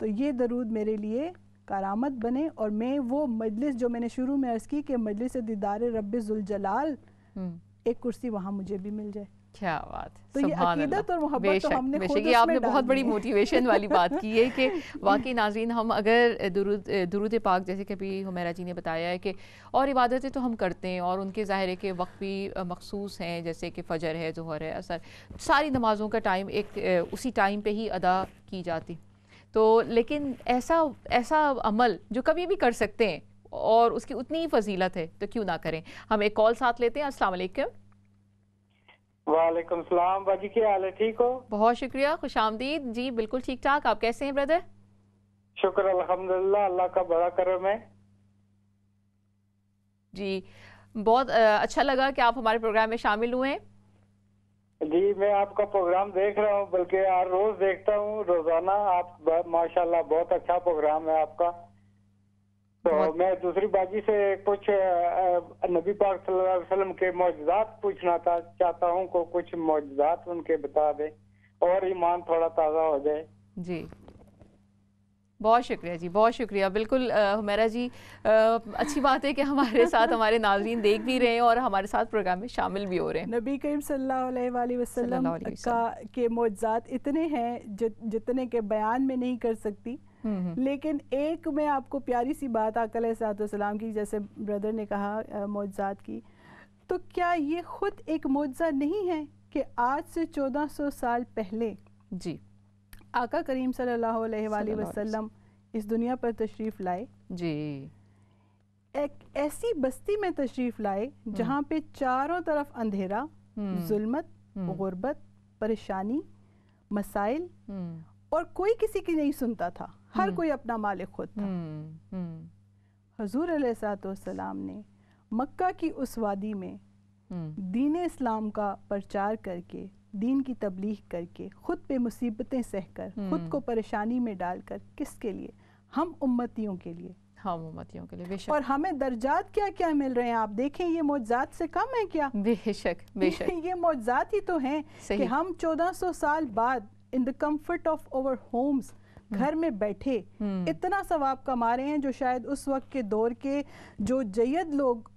S2: तो ये दरूद मेरे लिए करामत बने और मैं वो मजलिस जो मैंने शुरू में अर्ज़ की कि मजलिस दीदार रब्ज़ुलजलाल हम्म। एक कुर्सी वहाँ मुझे भी मिल जाए
S1: क्या बात तो ये अकीदत और मोहब्बत तो हमने खुद ये आपने बहुत बड़ी मोटिवेशन वाली बात की है कि वाकई नाजीन हम अगर दुरुद दुरुद पाक जैसे कभी अभी हमेरा जी ने बताया है कि और इबादतें तो हम करते हैं और उनके ज़ाहिर के कि वक्त भी मखसूस हैं जैसे कि फ़जर है जहर है असर सारी नमाज़ों का टाइम एक उसी टाइम पर ही अदा की जाती तो लेकिन ऐसा ऐसा अमल जो कभी भी कर सकते हैं और उसकी उतनी ही फजीलत है तो क्यों ना करें हम एक कॉल साथ लेते हैं असलकम
S4: वालेकुम सलाम बाजी क्या हाल है ठीक हो
S1: बहुत शुक्रिया खुश आमदीद जी बिल्कुल ठीक ठाक आप कैसे हैं ब्रदर
S4: शुक्र अल्हम्दुलिल्लाह अल्लाह का बड़ा करम है
S1: जी बहुत अच्छा लगा कि आप हमारे प्रोग्राम में शामिल हुए
S4: जी मैं आपका प्रोग्राम देख रहा हूँ बल्कि हर रोज देखता हूँ रोजाना आप माशाल्लाह बहुत अच्छा प्रोग्राम है आपका तो मैं दूसरी बाजी से कुछ नबी पाक सल्लल्लाहु अलैहि वसल्लम के मौजदात पूछना था चाहता हूँ कुछ मौजदात उनके बता दें और ईमान थोड़ा ताज़ा हो जाए
S1: जी बहुत शुक्रिया जी बहुत शुक्रिया बिल्कुल हमारा जी आ, अच्छी बात है कि हमारे साथ हमारे नाजरीन देख भी रहे हैं और हमारे साथ प्रोग्राम में शामिल भी हो रहे हैं
S2: नबी करीम सल्लल्लाहु का के मौजात इतने हैं जितने के बयान में नहीं कर सकती
S3: लेकिन
S2: एक में आपको प्यारी सी बात आकल सलाम की जैसे ब्रदर ने कहा मुआजात की तो क्या ये खुद एक मुआजा नहीं है कि आज से 1400 साल पहले जी आका करीम सल्लल्लाहु वसलम इस दुनिया पर तशरीफ़ लाए जी एक ऐसी बस्ती में तशरीफ़ लाए हम्म। जहाँ पे चारों तरफ अंधेरा हम्म। जुल्मत हम्म। गुर्बत परेशानी मसाइल और कोई किसी की नहीं सुनता था हर हम्म। कोई अपना मालिक खुद था हजूर हम्म, हम्म। सलाम ने मक्का की उस वादी में दीन इस्लाम का प्रचार करके दीन की तबलीग करके खुद पे मुसीबतें सहकर खुद को परेशानी में डालकर किसके लिए हम उम्मतियों के लिए हम उम्मतियों के लिए बेशक और हमें दर्जात क्या क्या मिल रहे हैं आप देखें ये मोजात से कम है क्या बेशक बेशक ये मोजात ही तो हैं कि हम 1400 साल बाद in the comfort of our homes घर में बैठे हम्म। इतना सवाब कमा रहे हैं जो शायद उस वक्त के दौर के जो जैद लोग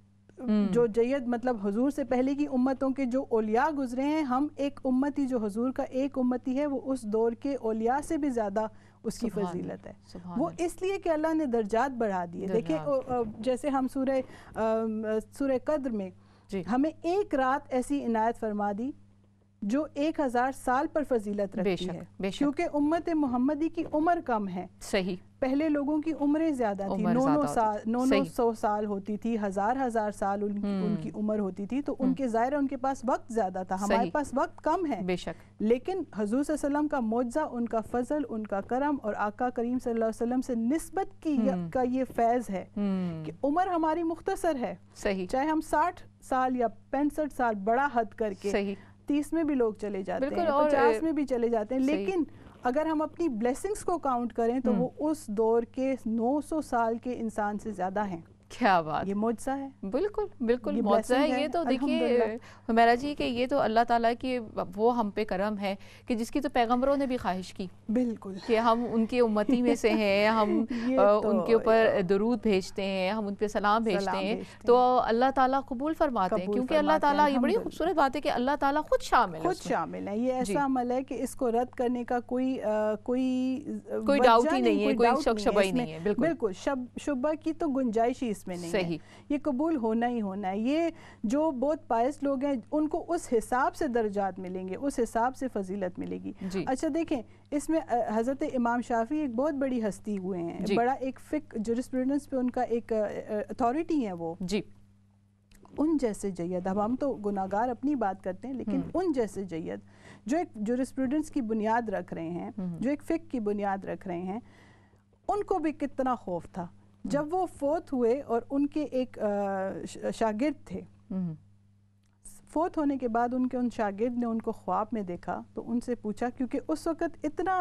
S2: हम्म। जो जैद मतलब हजूर से पहले की उम्मतों के जो ओलिया गुजरे हैं हम एक उम्मत ही जो हजूर का एक उम्मती है वो उस दौर के ओलिया से भी ज़्यादा उसकी फजीलत
S3: है वो
S2: इसलिए कि अल्लाह ने दर्जात बढ़ा दिए देखिए जैसे हम सूर्य सूर्य कद्र में हमें एक रात ऐसी इनायत फरमा दी जो एक हजार साल पर फजीलत रखती बेशक, है बेशक। क्योंकि उम्मत मोहम्मदी की उम्र कम है सही पहले लोगों की उम्रें ज्यादा थी नौ नौ साल नौ नौ सौ साल होती थी हजार हजार साल उनकी हम्म। उनकी उम्र होती थी तो हम्म। उनके जाहिर उनके पास वक्त ज्यादा था हमारे पास वक्त कम है बेशक लेकिन हजूर सल्लम का मुआवजा उनका फजल उनका करम और आका करीम सल्लम से नस्बत की हम्म। का ये फैज है कि उम्र हमारी मुख्तसर है सही चाहे हम साठ साल या पैंसठ साल बड़ा हद करके सही तीस में भी लोग चले जाते हैं पचास में भी चले जाते हैं लेकिन अगर हम अपनी ब्लेसिंग्स को काउंट करें तो हम्म। वो उस दौर के 900 साल के इंसान से ज़्यादा हैं
S1: क्या बात ये मुआवजा है बिल्कुल बिल्कुल मुआवजा है ये तो देखिए हमारा जी कि ये तो अल्लाह ताला की वो हम पे करम है कि जिसकी तो पैगम्बरों ने भी ख्वाहिश की बिल्कुल कि हम उनके उम्मती में से हैं हम तो, उनके ऊपर तो। दरूद भेजते हैं हम उन पर सलाम भेजते हैं तो अल्लाह ताला कबूल फरमाते हैं क्योंकि अल्लाह ताला ये बड़ी खूबसूरत बात है
S2: कि अल्लाह ताला खुद शामिल खुद शामिल है ये ऐसा अमल है कि इसको रद्द करने का कोई कोई कोई डाउट ही नहीं है कोई शक शबा ही नहीं है बिल्कुल शुबा की तो गुंजाइश ही इसमें नहीं सही। है ये कबूल होना ही होना है ये जो बहुत पायस लोग हैं उनको उस हिसाब से दर्जात मिलेंगे उस हिसाब से फजीलत मिलेगी अच्छा देखें इसमें हज़रत इमाम शाफी एक बहुत बड़ी हस्ती हुए हैं बड़ा एक फिक जरिस्प्रूडेंस पे उनका एक अथॉरिटी है वो जी उन जैसे जैद अब हम तो गुनागार अपनी बात करते हैं लेकिन हम्म। उन जैसे जैद जो एक जोरिस्प्रूडेंस की बुनियाद रख रहे हैं हम्म। जो एक फ़िक की बुनियाद रख रहे हैं उनको भी कितना खौफ था जब वो फोर्थ हुए और उनके एक शागिर्द थे हम्म। फोत होने के बाद उनके उन शागिर्द ने उनको ख्वाब में देखा तो उनसे पूछा क्योंकि उस वक़्त इतना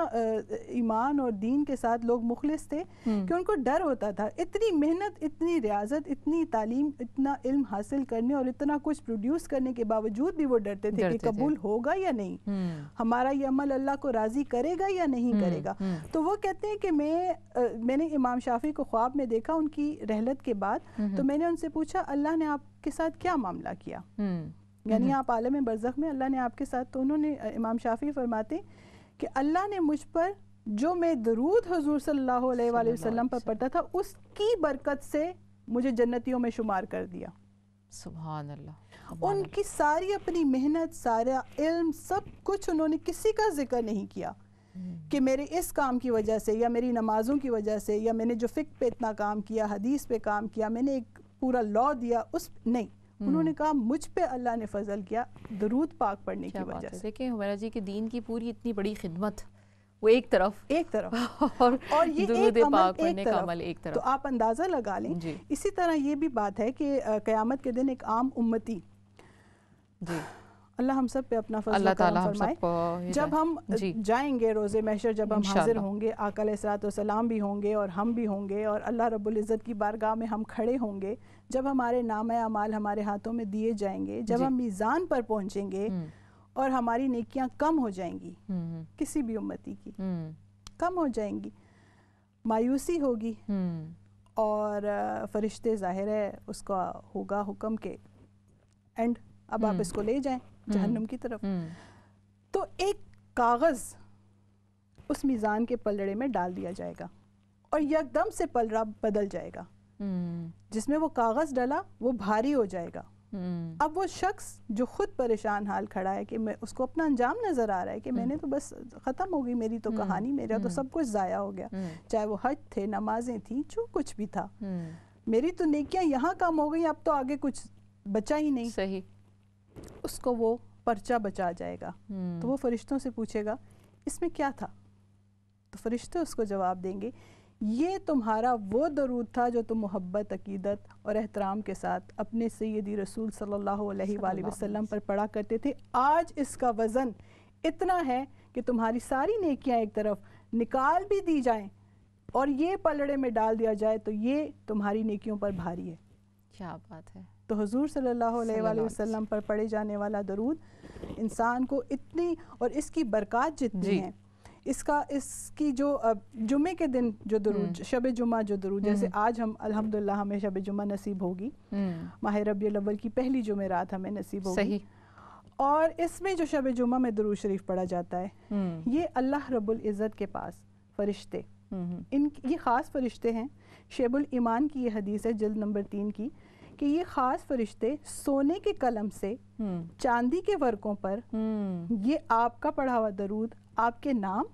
S2: ईमान और दीन के साथ लोग मुखलिस थे हम्म। कि उनको डर होता था इतनी मेहनत इतनी रियाजत इतनी तालीम इतना इल्म हासिल करने और इतना कुछ प्रोड्यूस करने के बावजूद भी वो डरते थे कि कबूल होगा या नहीं हम्म। हमारा ये अमल अल्लाह को राज़ी करेगा या नहीं हम्म, करेगा तो वो कहते हैं कि मैं मैंने इमाम शाफी को ख्वाब में देखा उनकी रहलत के बाद तो मैंने उनसे पूछा अल्लाह ने आपके साथ क्या मामला किया यानी हम्म। आप आलम बरज़ में अल्लाह ने आपके साथ तो उन्होंने इमाम शाफी फरमाते कि अल्लाह ने मुझ पर जो मैं दरूद हजूर सल्लल्लाहु अलैहि वसल्लम पर पढ़ता था उसकी बरकत से मुझे जन्नतियों में शुमार कर दिया
S1: सुबह अल्लाह
S2: उनकी सारी अपनी मेहनत सारा इल्म सब कुछ उन्होंने किसी का जिक्र नहीं किया हम्म। कि मेरे इस काम की वजह से या मेरी नमाज़ों की वजह से या मैंने जो फ़िक पे इतना काम किया हदीस पे काम किया मैंने एक पूरा लॉ दिया उस नहीं उन्होंने हम्म। कहा मुझ पे अल्लाह ने फजल किया दरूद पाक पढ़ने की वजह से
S1: देखें हुमैरा जी के दीन की पूरी इतनी बड़ी खिदमत वो एक तरफ
S2: एक तरफ और, और ये एक अमल, एक, तरफ, अमल एक तरफ तो आप अंदाज़ा लगा लें इसी तरह ये भी बात है कि कयामत के दिन एक आम उम्मती जी अल्लाह हम सब पे अपना फजल फरमाए जब हम जाएंगे रोज़े मैशर जब हम हाजिर होंगे आकल सलाम भी होंगे और हम भी होंगे और अल्लाह रब्ज़त की बारगाह में हम खड़े होंगे जब हमारे नाम अमाल हमारे हाथों में दिए जाएंगे जब हम मीज़ान पर पहुँचेंगे हम्म। और हमारी नेकियां कम हो जाएंगी हम्म, हम्म। किसी भी उम्मती की कम हो जाएंगी मायूसी होगी और फरिश्ते ज़ाहिर है उसका होगा हुक्म के एंड अब आप इसको ले जाएं हम्म। जहन्नम की तरफ हम्म। तो एक कागज़ उस मीज़ान के पलड़े में डाल दिया जाएगा और यकदम से पलड़ा बदल जाएगा हम्म। जिसमें वो कागज़ डाला वो भारी हो जाएगा अब वो शख्स जो खुद परेशान हाल खड़ा है कि मैं उसको अपना अंजाम नज़र आ रहा है कि मैंने तो बस ख़त्म हो गई मेरी तो कहानी मेरा तो सब कुछ ज़ाया हो गया चाहे वो हज थे नमाजें थी जो कुछ भी था मेरी तो नेकियां यहाँ कम हो गई अब तो आगे कुछ बचा ही नहीं सही उसको वो पर्चा बचा जाएगा हम्म। तो वो फरिश्तों से पूछेगा इसमें क्या था तो फरिश्ते उसको जवाब देंगे ये तुम्हारा वो दरूद था जो तुम मोहब्बत अकीदत और एहतराम के साथ अपने सैदी रसूल सल्लल्लाहु अलैहि वसल्लम पर पढ़ा करते थे आज इसका वज़न इतना है कि तुम्हारी सारी नेकियां एक तरफ निकाल भी दी जाएं और ये पलड़े में डाल दिया जाए तो ये तुम्हारी नेकियों पर
S1: भारी है क्या बात है
S2: तो हजूर सल्लल्लाहु अलैहि वसल्लम पर पढ़े जाने वाला दरूद इंसान को इतनी और इसकी बरक़ात जितनी है इसका इसकी जो जुमे के दिन जो दरूद हम्म। शब जुमा जो दरूद जैसे हम्म। आज हम अल्हम्दुलिल्लाह हमें शब जुमा नसीब होगी हम्म। माह रबी अव्वल की पहली जुमे रात हमें नसीब होगी सही और इसमें जो शब जुमा में दरूद शरीफ पढ़ा जाता है ये अल्लाह रब्बुल इज़्ज़त के पास फरिश्ते इन ये ख़ास फरिश्ते हैं शेबुल ईमान की ये हदीस है जल्द नंबर तीन की कि ये खास फरिश्ते सोने के कलम से हम्म। चांदी के वर्कों पर हम्म। ये आपका पढ़ा हुआ दरूद आपके नाम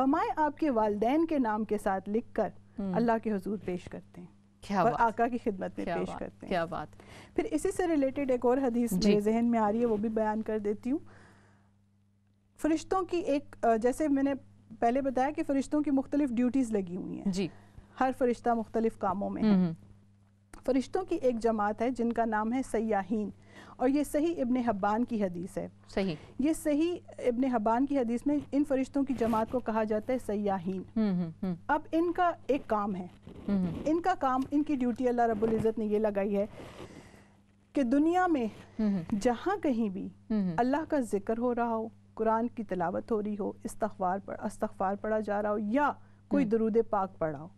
S2: बमाए आपके वालदेन के नाम के साथ लिख कर हम्म। अल्लाह के हजूर पेश करते हैं क्या और आका की खिदमत में पेश करते हैं क्या बात फिर इसी से रिलेटेड एक और हदीस मेरे जहन में आ रही है वो भी बयान कर देती हूँ फरिश्तों की एक जैसे मैंने पहले बताया कि फरिश्तों की मुख्तलिफ ड्यूटीज़ लगी हुई हैं जी हर फरिश्ता मुख्तलिफ कामों में फरिश्तों की एक जमात है जिनका नाम है सयाहीन और ये सही इब्न हब्बान की हदीस है सही ये सही इब्न हब्बान की हदीस में इन फरिश्तों की जमात को कहा जाता है सयाहीन हम्म, हम्म, हम्म। अब इनका एक काम है इनका काम इनकी ड्यूटी अल्लाह रब्बुल इज़्ज़त ने ये लगाई है कि दुनिया में जहाँ कहीं भी अल्लाह का जिक्र हो रहा हो कुरान की तलावत हो रही हो इस्तफार पर पढ़ा जा रहा हो या कोई दरूद पाक पढ़ा हो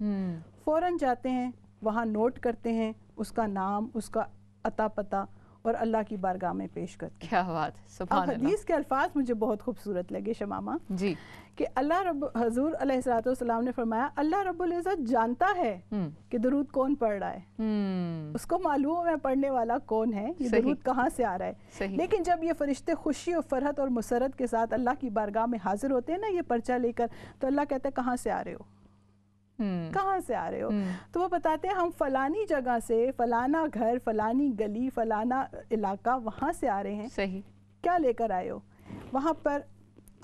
S2: फ़ौरन जाते हैं वहाँ नोट करते हैं उसका नाम उसका अता पता और अल्लाह की बारगाह में पेश करते हैं क्या बात सुभान हदीस के अल्फाज मुझे बहुत खूबसूरत लगे शमामा जी कि अल्लाह रब हजूर अलैहिस्सलाम ने फरमाया अल्लाह रबुल्ज़त जानता है हम्म। कि दरूद कौन पढ़ रहा है
S3: हम्म।
S2: उसको मालूम है पढ़ने वाला कौन है ये दरूद कहाँ से आ रहा है लेकिन जब ये फरिश्ते खुशी और फरहत और मुसरत के साथ अल्लाह की बारगाह में हाजिर होते हैं ना ये पर्चा लेकर तो अल्लाह कहते है कहाँ से आ रहे हो हम्म। कहाँ से आ रहे हो हम्म। तो वो बताते हैं हम फलानी जगह से फलाना घर फलानी गली फलाना इलाका वहाँ से आ रहे हैं सही क्या लेकर आए हो वहाँ पर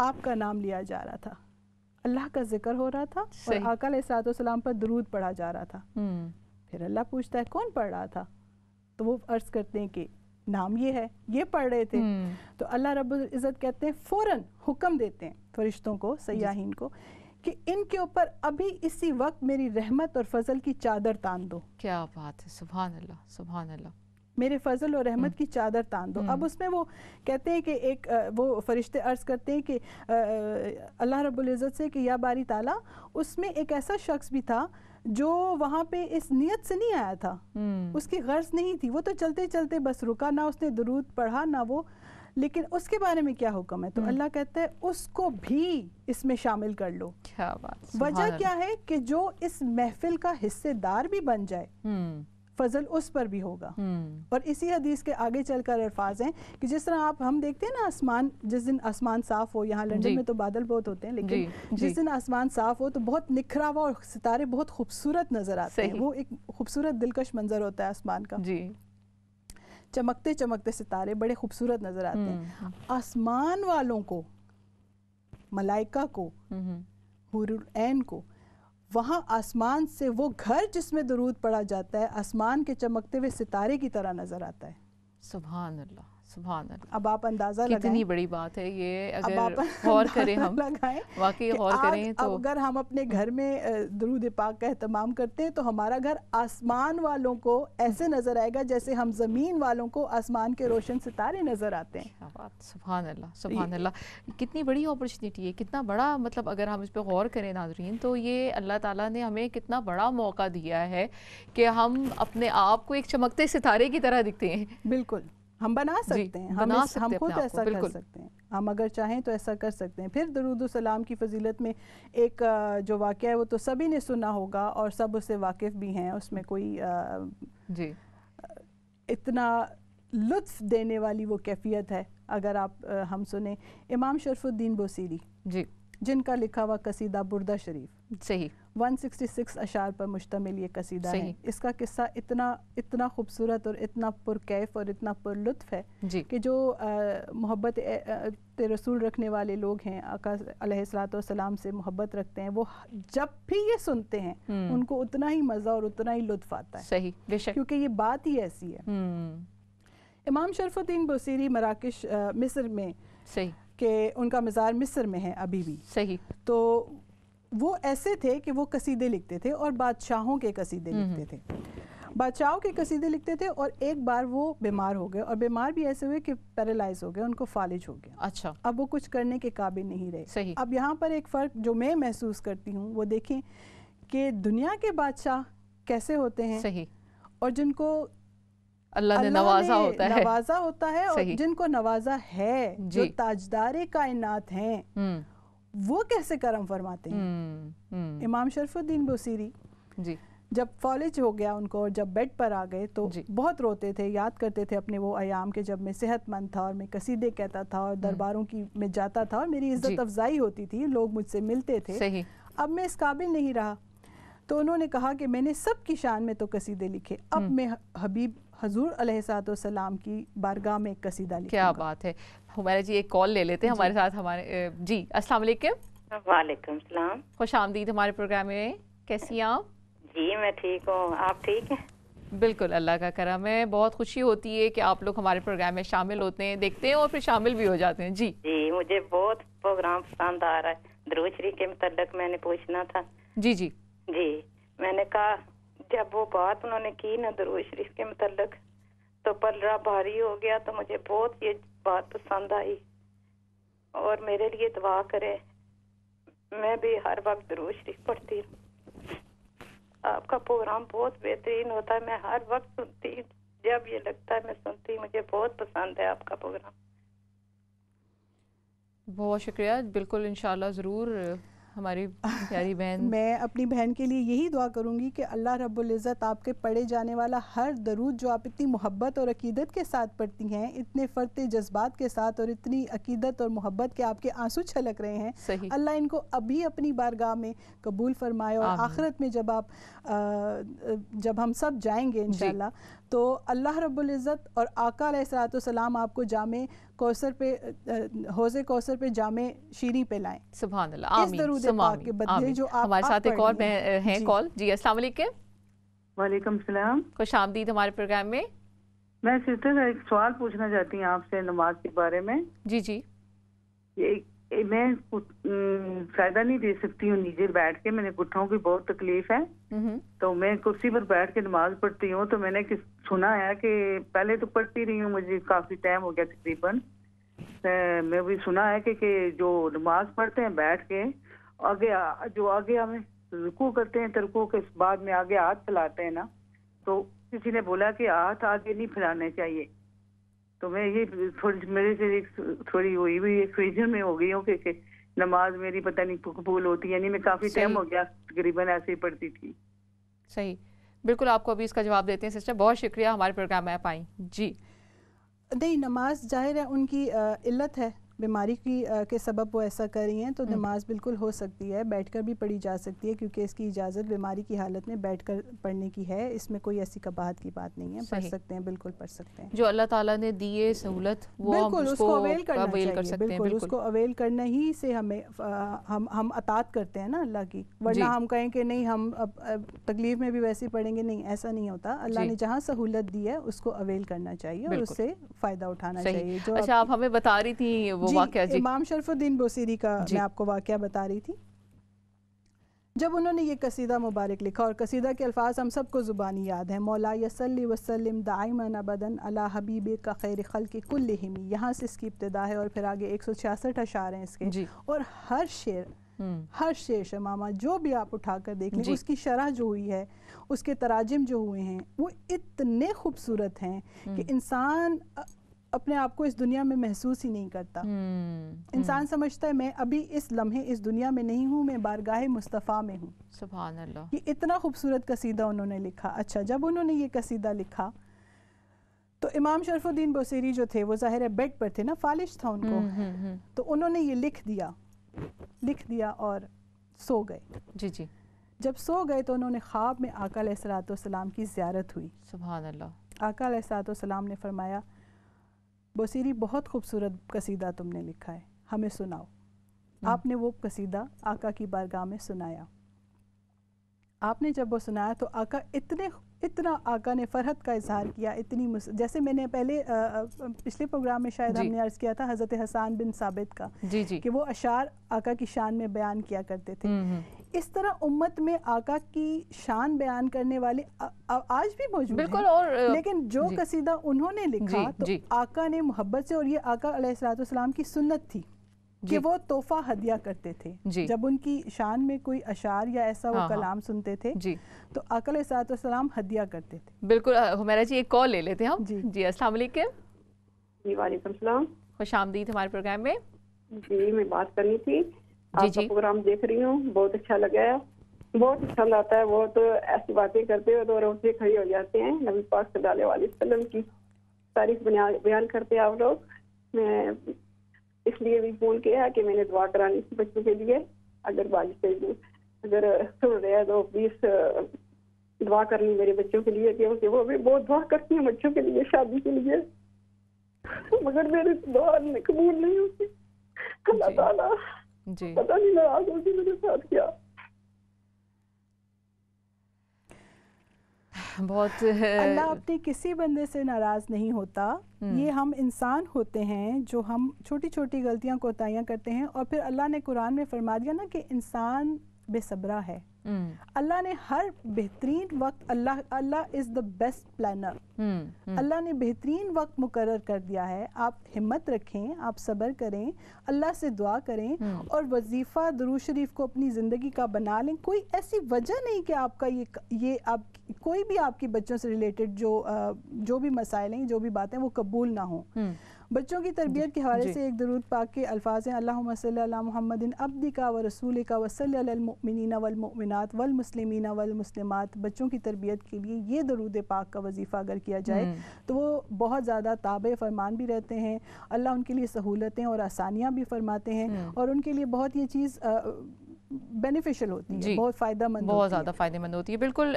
S2: आपका नाम लिया जा रहा था अल्लाह का जिक्र हो रहा था और आकल सलाम पर दरूद पढ़ा जा रहा था हम्म। फिर अल्लाह पूछता है कौन पढ़ रहा था तो वो अर्ज करते हैं कि नाम ये है ये पढ़ रहे थे तो अल्लाह रब्बुल इज़्ज़त कहते हैं फ़ौरन हुक्म देते हैं फरिश्तों को सयाहीन को कि इनके ऊपर अभी इसी वक्त मेरी रहमत और फजल की चादर तान दो क्या बात है सुबह
S1: अल्लाह सुबह अल्लाह
S2: मेरे फजल और रहमत हम्म। की चादर तान दो अब हम्म। उसमें वो कहते हैं कि एक वो फरिश्ते अर्ज़ करते हैं कि अल्लाह रब्बुल इज़्ज़त से कि या बारी ताला उसमें एक ऐसा शख्स भी था जो वहाँ पे इस नियत से नहीं आया था हम्म। उसकी गर्ज नहीं थी वो तो चलते चलते बस रुका ना उसने दरूद पढ़ा ना वो लेकिन उसके बारे में क्या हुक्म है तो हम्म। अल्लाह कहता है उसको भी इसमें शामिल कर लो क्या बात वजह क्या है कि जो इस महफिल का हिस्सेदार भी बन जाए हम्म। फजल उस पर भी होगा हम्म। और इसी हदीस के आगे चलकर अल्फाज हैं कि जिस तरह आप हम देखते हैं ना आसमान जिस दिन आसमान साफ हो यहाँ लंदन में तो बादल बहुत होते हैं लेकिन जी, जिस दिन आसमान साफ हो तो बहुत निखरा हुआ और सितारे बहुत खूबसूरत नजर आते हैं वो एक खूबसूरत दिलकश मंजर होता है आसमान का जी चमकते चमकते सितारे बड़े खूबसूरत नज़र आते हैं हम्म, हम्म। आसमान वालों को मलाइका को हम्म, हुरुल को वहाँ आसमान से वो घर जिसमें दरूद पड़ा जाता है आसमान के चमकते हुए सितारे की तरह नज़र आता है
S1: सुबहान अल्लाह अब आप
S2: अंदाजा कितनी बड़ी
S1: बात है ये अगर अब आप गौर करें हम लगाएं वाकई गौर करें तो अगर
S2: हम अपने घर में दरूद पाक का अहतमाम करते हैं तो हमारा घर आसमान वालों को ऐसे नजर आएगा जैसे हम जमीन वालों को आसमान के रोशन सितारे नजर आते हैं बात
S1: सुबहान अल्लाह सुबहान अल्लाह कितनी बड़ी अपॉर्चुनिटी है कितना बड़ा मतलब अगर हम इस पर गौर करें नाजरीन तो ये अल्लाह ताला ने हमें कितना बड़ा मौका दिया है कि हम अपने आप को एक चमकते सितारे की तरह दिखते हैं बिल्कुल हम बना सकते हैं हम बना सकते हम खुद ऐसा कर
S2: सकते हैं हम अगर चाहें तो ऐसा कर सकते हैं फिर सलाम की फजीलत में एक जो वाक़ है वो तो सभी ने सुना होगा और सब उससे वाकिफ़ भी हैं उसमें कोई आ, जी इतना लुत्फ देने वाली वो कैफियत है अगर आप आ, हम सुने इमाम शरफुद्दीन बोसीरी जी जिनका लिखा हुआ कसीदा बुरदा शरीफ सही 166 अशार पर मुश्तमिल ये कसीदा है इसका किस्सा इतना इतना खूबसूरत और इतना पुरकैफ और इतना पुरलुत्फ है कि जो मोहब्बत रसूल रखने वाले लोग हैं आका सलाम से मोहब्बत रखते हैं वो जब भी ये सुनते हैं हम्म। उनको उतना ही मज़ा और उतना ही लुत्फ आता है सही क्योंकि ये बात ही ऐसी है हम्म। इमाम शरफुद्दीन बसीरी मराकश मिस्र में सही कि उनका मज़ार मिस्र में है अभी भी सही तो वो ऐसे थे कि वो कसीदे लिखते थे और बादशाहों के कसीदे हम्म। लिखते थे बादशाहों के कसीदे लिखते थे और एक बार वो बीमार हो गए और बीमार भी ऐसे हुए कि पैरालाइज हो गए उनको फालिज हो गया अच्छा अब वो कुछ करने के काबिल नहीं रहे सही अब यहाँ पर एक फ़र्क जो मैं महसूस करती हूँ वो देखें कि दुनिया के बादशाह कैसे होते हैं सही और जिनको
S1: अल्लाह ने नवाजा होता है नवाजा होता है और
S2: जिनको नवाजा है जो ताजदार कायनात हैं हम्म। वो कैसे करम फरमाते हैं हम्म, हम्म। इमाम शरफुद्दीन बोसीरी जी जब फॉलेज हो गया उनको और जब बेड पर आ गए तो बहुत रोते थे याद करते थे अपने वो आयाम के जब मैं सेहतमंद था और मैं कसीदे कहता था और दरबारों की मैं जाता था और मेरी इज्जत अफजाई होती थी लोग मुझसे मिलते थे अब मैं इस काबिल नहीं रहा तो उन्होंने कहा कि मैंने सब की शान में तो कसीदे लिखे अब मैं
S1: हबीब हजूर सलाम की बारगाह में कसीदा लिखा क्या बात है हमारे जी एक कॉल ले लेते हैं हमारे साथ हमारे जी अस्सलाम वालेकुम सलाम खुश आमदीद हमारे प्रोग्राम में कैसी आप
S4: जी मैं ठीक हूँ आप ठीक हैं
S1: बिल्कुल अल्लाह का करम है बहुत खुशी होती है कि आप लोग हमारे प्रोग्राम में शामिल होते हैं देखते हैं और फिर शामिल भी हो जाते हैं जी
S4: जी मुझे बहुत प्रोग्राम पसंद आ रहा है ध्रुव के मुतल मैंने पूछना था जी जी जी मैंने कहा क्या वो बात उन्होंने की ना दरूज शरीफ के मतलब तो पलरा भारी हो गया तो मुझे बहुत ये बात पसंद आई और मेरे लिए दुआ करे मैं भी हर वक्त दरूज शरीफ पढ़ती हूँ आपका प्रोग्राम बहुत बेहतरीन होता है मैं हर वक्त सुनती जब ये लगता है मैं सुनती मुझे बहुत पसंद है आपका प्रोग्राम
S1: बहुत शुक्रिया बिल्कुल इनशाला ज़रूर हमारी प्यारी
S2: बहन मैं अपनी बहन के लिए यही दुआ करूंगी कि अल्लाह इज़्ज़त आपके पढ़े जाने वाला हर दरूद जो आप इतनी मोहब्बत और अकीदत के साथ पढ़ती हैं इतने फ़र्त जज्बात के साथ और इतनी अकीदत और मोहब्बत के आपके आंसू छलक रहे हैं अल्लाह इनको अभी अपनी बारगाह में कबूल फरमाए और आखिरत में जब आप जब हम सब जाएंगे इनशाला तो अल्लाह रब्ज़त और आका सलाम आपको जामे कौसर पे हौज़ कौसर पे जामे शीरी पे लाएँ सुबह के बदले जो आप
S1: हमारे साथ एक और हैं कॉल जी अस्सलाम वालेकुम वालेकुम सलाम खुश आमदीद हमारे प्रोग्राम में मैं सिस्टर
S4: एक सवाल पूछना चाहती हूँ आपसे नमाज के बारे में जी जी एक मैं फायदा नहीं दे सकती हूँ नीचे बैठ के मैंने घुटनों की बहुत तकलीफ है तो मैं कुर्सी पर बैठ के नमाज पढ़ती हूँ तो मैंने सुना है कि पहले तो पढ़ती रही हूँ मुझे काफी टाइम हो गया तकरीबन मैं भी सुना है कि, जो नमाज पढ़ते हैं बैठ के आगे जो आगे हमें रुकू करते हैं तो के बाद में आगे हाथ फैलाते हैं ना तो किसी ने बोला कि हाथ आगे नहीं फैलाने चाहिए तो मैं ये थोड़ी मेरे से थोड़ी हुई हुई फ्रीजन में हो गई हूँ कि नमाज मेरी पता नहीं कबूल होती यानी मैं काफी टाइम हो गया तकरीबन ऐसे ही पढ़ती थी
S1: सही बिल्कुल आपको अभी इसका जवाब देते हैं सिस्टर बहुत शुक्रिया हमारे प्रोग्राम में आप आई जी
S2: नहीं नमाज जाहिर है उनकी इल्लत है बीमारी की आ, के सबब वो ऐसा कर रही हैं तो हम्म। नमाज बिल्कुल हो सकती है बैठकर भी पढ़ी जा सकती है क्योंकि इसकी इजाज़त बीमारी की हालत में बैठकर पढ़ने की है इसमें कोई ऐसी कबाहत की बात नहीं है पढ़ सकते
S1: हैं बिल्कुल पढ़ सकते हैं जो अल्लाह ताला ने दी सहूलत बिल्कुल उसको अवेल करना अवेल कर सकते बिल्कुल उसको
S2: अवेल करना ही से हमें हम हम अतात करते हैं ना अल्लाह की वरना हम कहें कि नहीं हम तकलीफ में भी वैसे ही पढ़ेंगे नहीं ऐसा नहीं होता अल्लाह ने जहाँ सहूलत दी है उसको अवेल करना चाहिए और उससे फ़ायदा उठाना चाहिए जो अच्छा
S1: आप हमें बता रही थी वो वाक्य जी इमाम
S2: शरफुद्दीन बोसीरी का मैं आपको वाक्य बता रही थी जब उन्होंने ये कसीदा मुबारक लिखा और कसीदा के अल्फाज हम सबको ज़ुबानी याद हैं मौला यसली वसलम दाइमन अबदन अला हबीब का खैर खल की कुल लिहिमी यहाँ से इसकी इब्तदा है और फिर आगे एक सौ छियासठ अशार हैं इसके और हर शेर हम्म। हर शेर शमामा जो भी आप उठा कर देख लें उसकी शरह जो हुई है उसके तराजम जो हुए हैं वो इतने खूबसूरत हैं हम्म। कि इंसान अपने आप को इस दुनिया में महसूस ही नहीं करता
S3: hmm.
S2: इंसान hmm. समझता है मैं अभी इस लम्हे इस दुनिया में नहीं हूँ मैं बारगाह मुस्तफ़ा में
S1: हूँ
S2: ये इतना खूबसूरत कसीदा उन्होंने लिखा अच्छा जब उन्होंने ये कसीदा लिखा तो इमाम शरफुद्दीन बोसेरी जो थे वो ज़ाहिर है बेड पर थे ना फालिश था उनको hmm. तो उन्होंने ये लिख दिया लिख दिया और सो गए जी जी जब सो गए तो उन्होंने ख्वाब में आका सलाम की ज्यारत हुई सुबह अल्लाह आका सलाम ने फरमाया बसीरी बहुत खूबसूरत कसीदा तुमने लिखा है हमें सुनाओ हम्म। आपने वो कसीदा आका की बारगाह में सुनाया आपने जब वो सुनाया तो आका इतने इतना आका ने फरहत का इजहार किया इतनी जैसे मैंने पहले आ, पिछले प्रोग्राम में शायद हमने अर्ज किया था हज़रत हसान बिन साबित का जी जी कि वो अशार आका की शान में बयान किया करते थे हम्म, हम्म। इस तरह उम्मत में आका की शान बयान करने वाले आ, आ, आज भी मौजूद बिल्कुल और लेकिन जो कसीदा उन्होंने लिखा जी, तो जी, आका ने मोहब्बत से और ये आका सलाम की सुन्नत थी कि वो तोहफा हदिया करते थे जब उनकी शान में कोई अशार
S1: या ऐसा वो हाँ, हाँ। कलाम सुनते थे जी तो अकल सलाम हदिया करते थे बिल्कुल हुमेरा जी एक कॉल ले लेते हैं हम जी जी अस्सलाम वालेकुम जी वालेकुम सलाम खुश आमदीद हमारे प्रोग्राम में जी मैं बात करनी थी आपका प्रोग्राम देख रही हूँ बहुत अच्छा लगा है
S4: बहुत अच्छा लगता है बहुत ऐसी बातें करते हुए तो रोशनी खड़ी हो जाते हैं नबी पाक सदाले वाले वसलम की तारीफ बयान करते हैं आप लोग मैं इसलिए भी फोन किया कि मैंने दुआ करानी थी बच्चों के लिए अगर बारिश से अगर सुन रहे हैं तो प्लीज़ दुआ करनी मेरे बच्चों के लिए क्योंकि वो भी बहुत दुआ करती हैं बच्चों के लिए शादी के लिए मगर मेरी दुआ कबूल नहीं होती अल्लाह जी पता नहीं नाराज मेरे साथ क्या
S1: बहुत अल्लाह अपने
S2: किसी बंदे से नाराज़ नहीं होता हम्म। ये हम इंसान होते हैं जो हम छोटी छोटी गलतियां कोताहियां करते हैं और फिर अल्लाह ने कुरान में फरमा दिया ना कि इंसान बेसब्रा है हम्म। अल्लाह ने हर बेहतरीन वक्त Allah Allah is the best planner Allah ने बेहतरीन वक्त मुकर कर दिया है आप हिम्मत रखें आप सब्र करें अल्लाह से दुआ करें हम्म। और वजीफ़ा दरू शरीफ को अपनी ज़िंदगी का बना लें कोई ऐसी वजह नहीं कि आपका ये ये आप कोई भी आपके बच्चों से रिलेटेड जो जो भी मसाइल हैं जो भी बातें वो कबूल ना हों हम्म। बच्चों की तरबियत के हवाले से एक दरूद पाक के अल्फाज हैं अल्लाह महमदिन अब्दी का व रसूल का वसलमिन वलमिनत वलमसलिमिन वलमसलिमत बच्चों की तरबियत के लिए ये दरूद पाक का वजीफ़ा अगर किया जाए हम्म। तो वो बहुत ज़्यादा ताब फरमान भी रहते हैं अल्लाह उनके लिए सहूलतें और आसानियाँ भी फरमाते हैं हम्म। और उनके लिए बहुत ये चीज़ बेनिफिशियल होती है बहुत
S1: फ़ायदेमंद बहुत ज़्यादा फ़ायदेमंद होती है बिल्कुल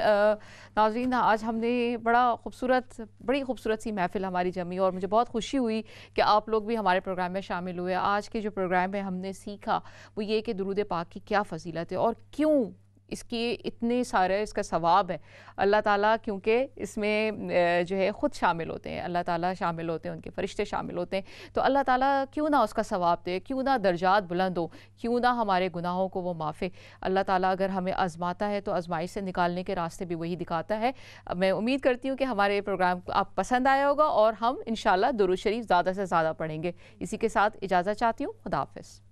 S1: नाजरीन आज हमने बड़ा खूबसूरत बड़ी खूबसूरत सी महफिल हमारी जमी और मुझे बहुत खुशी हुई कि आप लोग भी हमारे प्रोग्राम में शामिल हुए आज के जो प्रोग्राम में हमने सीखा वो ये कि दरूद पाक की क्या फजीलत है और क्यों इसकी इतने सारे इसका सवाब है अल्लाह ताला क्योंकि इसमें जो है ख़ुद शामिल होते हैं अल्लाह ताला शामिल होते हैं उनके फ़रिश्ते शामिल होते हैं तो अल्लाह ताला क्यों ना उसका सवाब दे क्यों ना दर्जात बुलंद हो क्यों ना हमारे गुनाहों को वो माफ़े अल्लाह ताला अगर हमें आज़माता है तो आज़माइश से निकालने के रास्ते भी वही दिखाता है मैं उम्मीद करती हूँ कि हमारे प्रोग्राम आप पसंद आया होगा और हम इन शाला शरीफ ज़्यादा से ज़्यादा पढ़ेंगे इसी के साथ इजाज़त चाहती हूँ खुदाफ़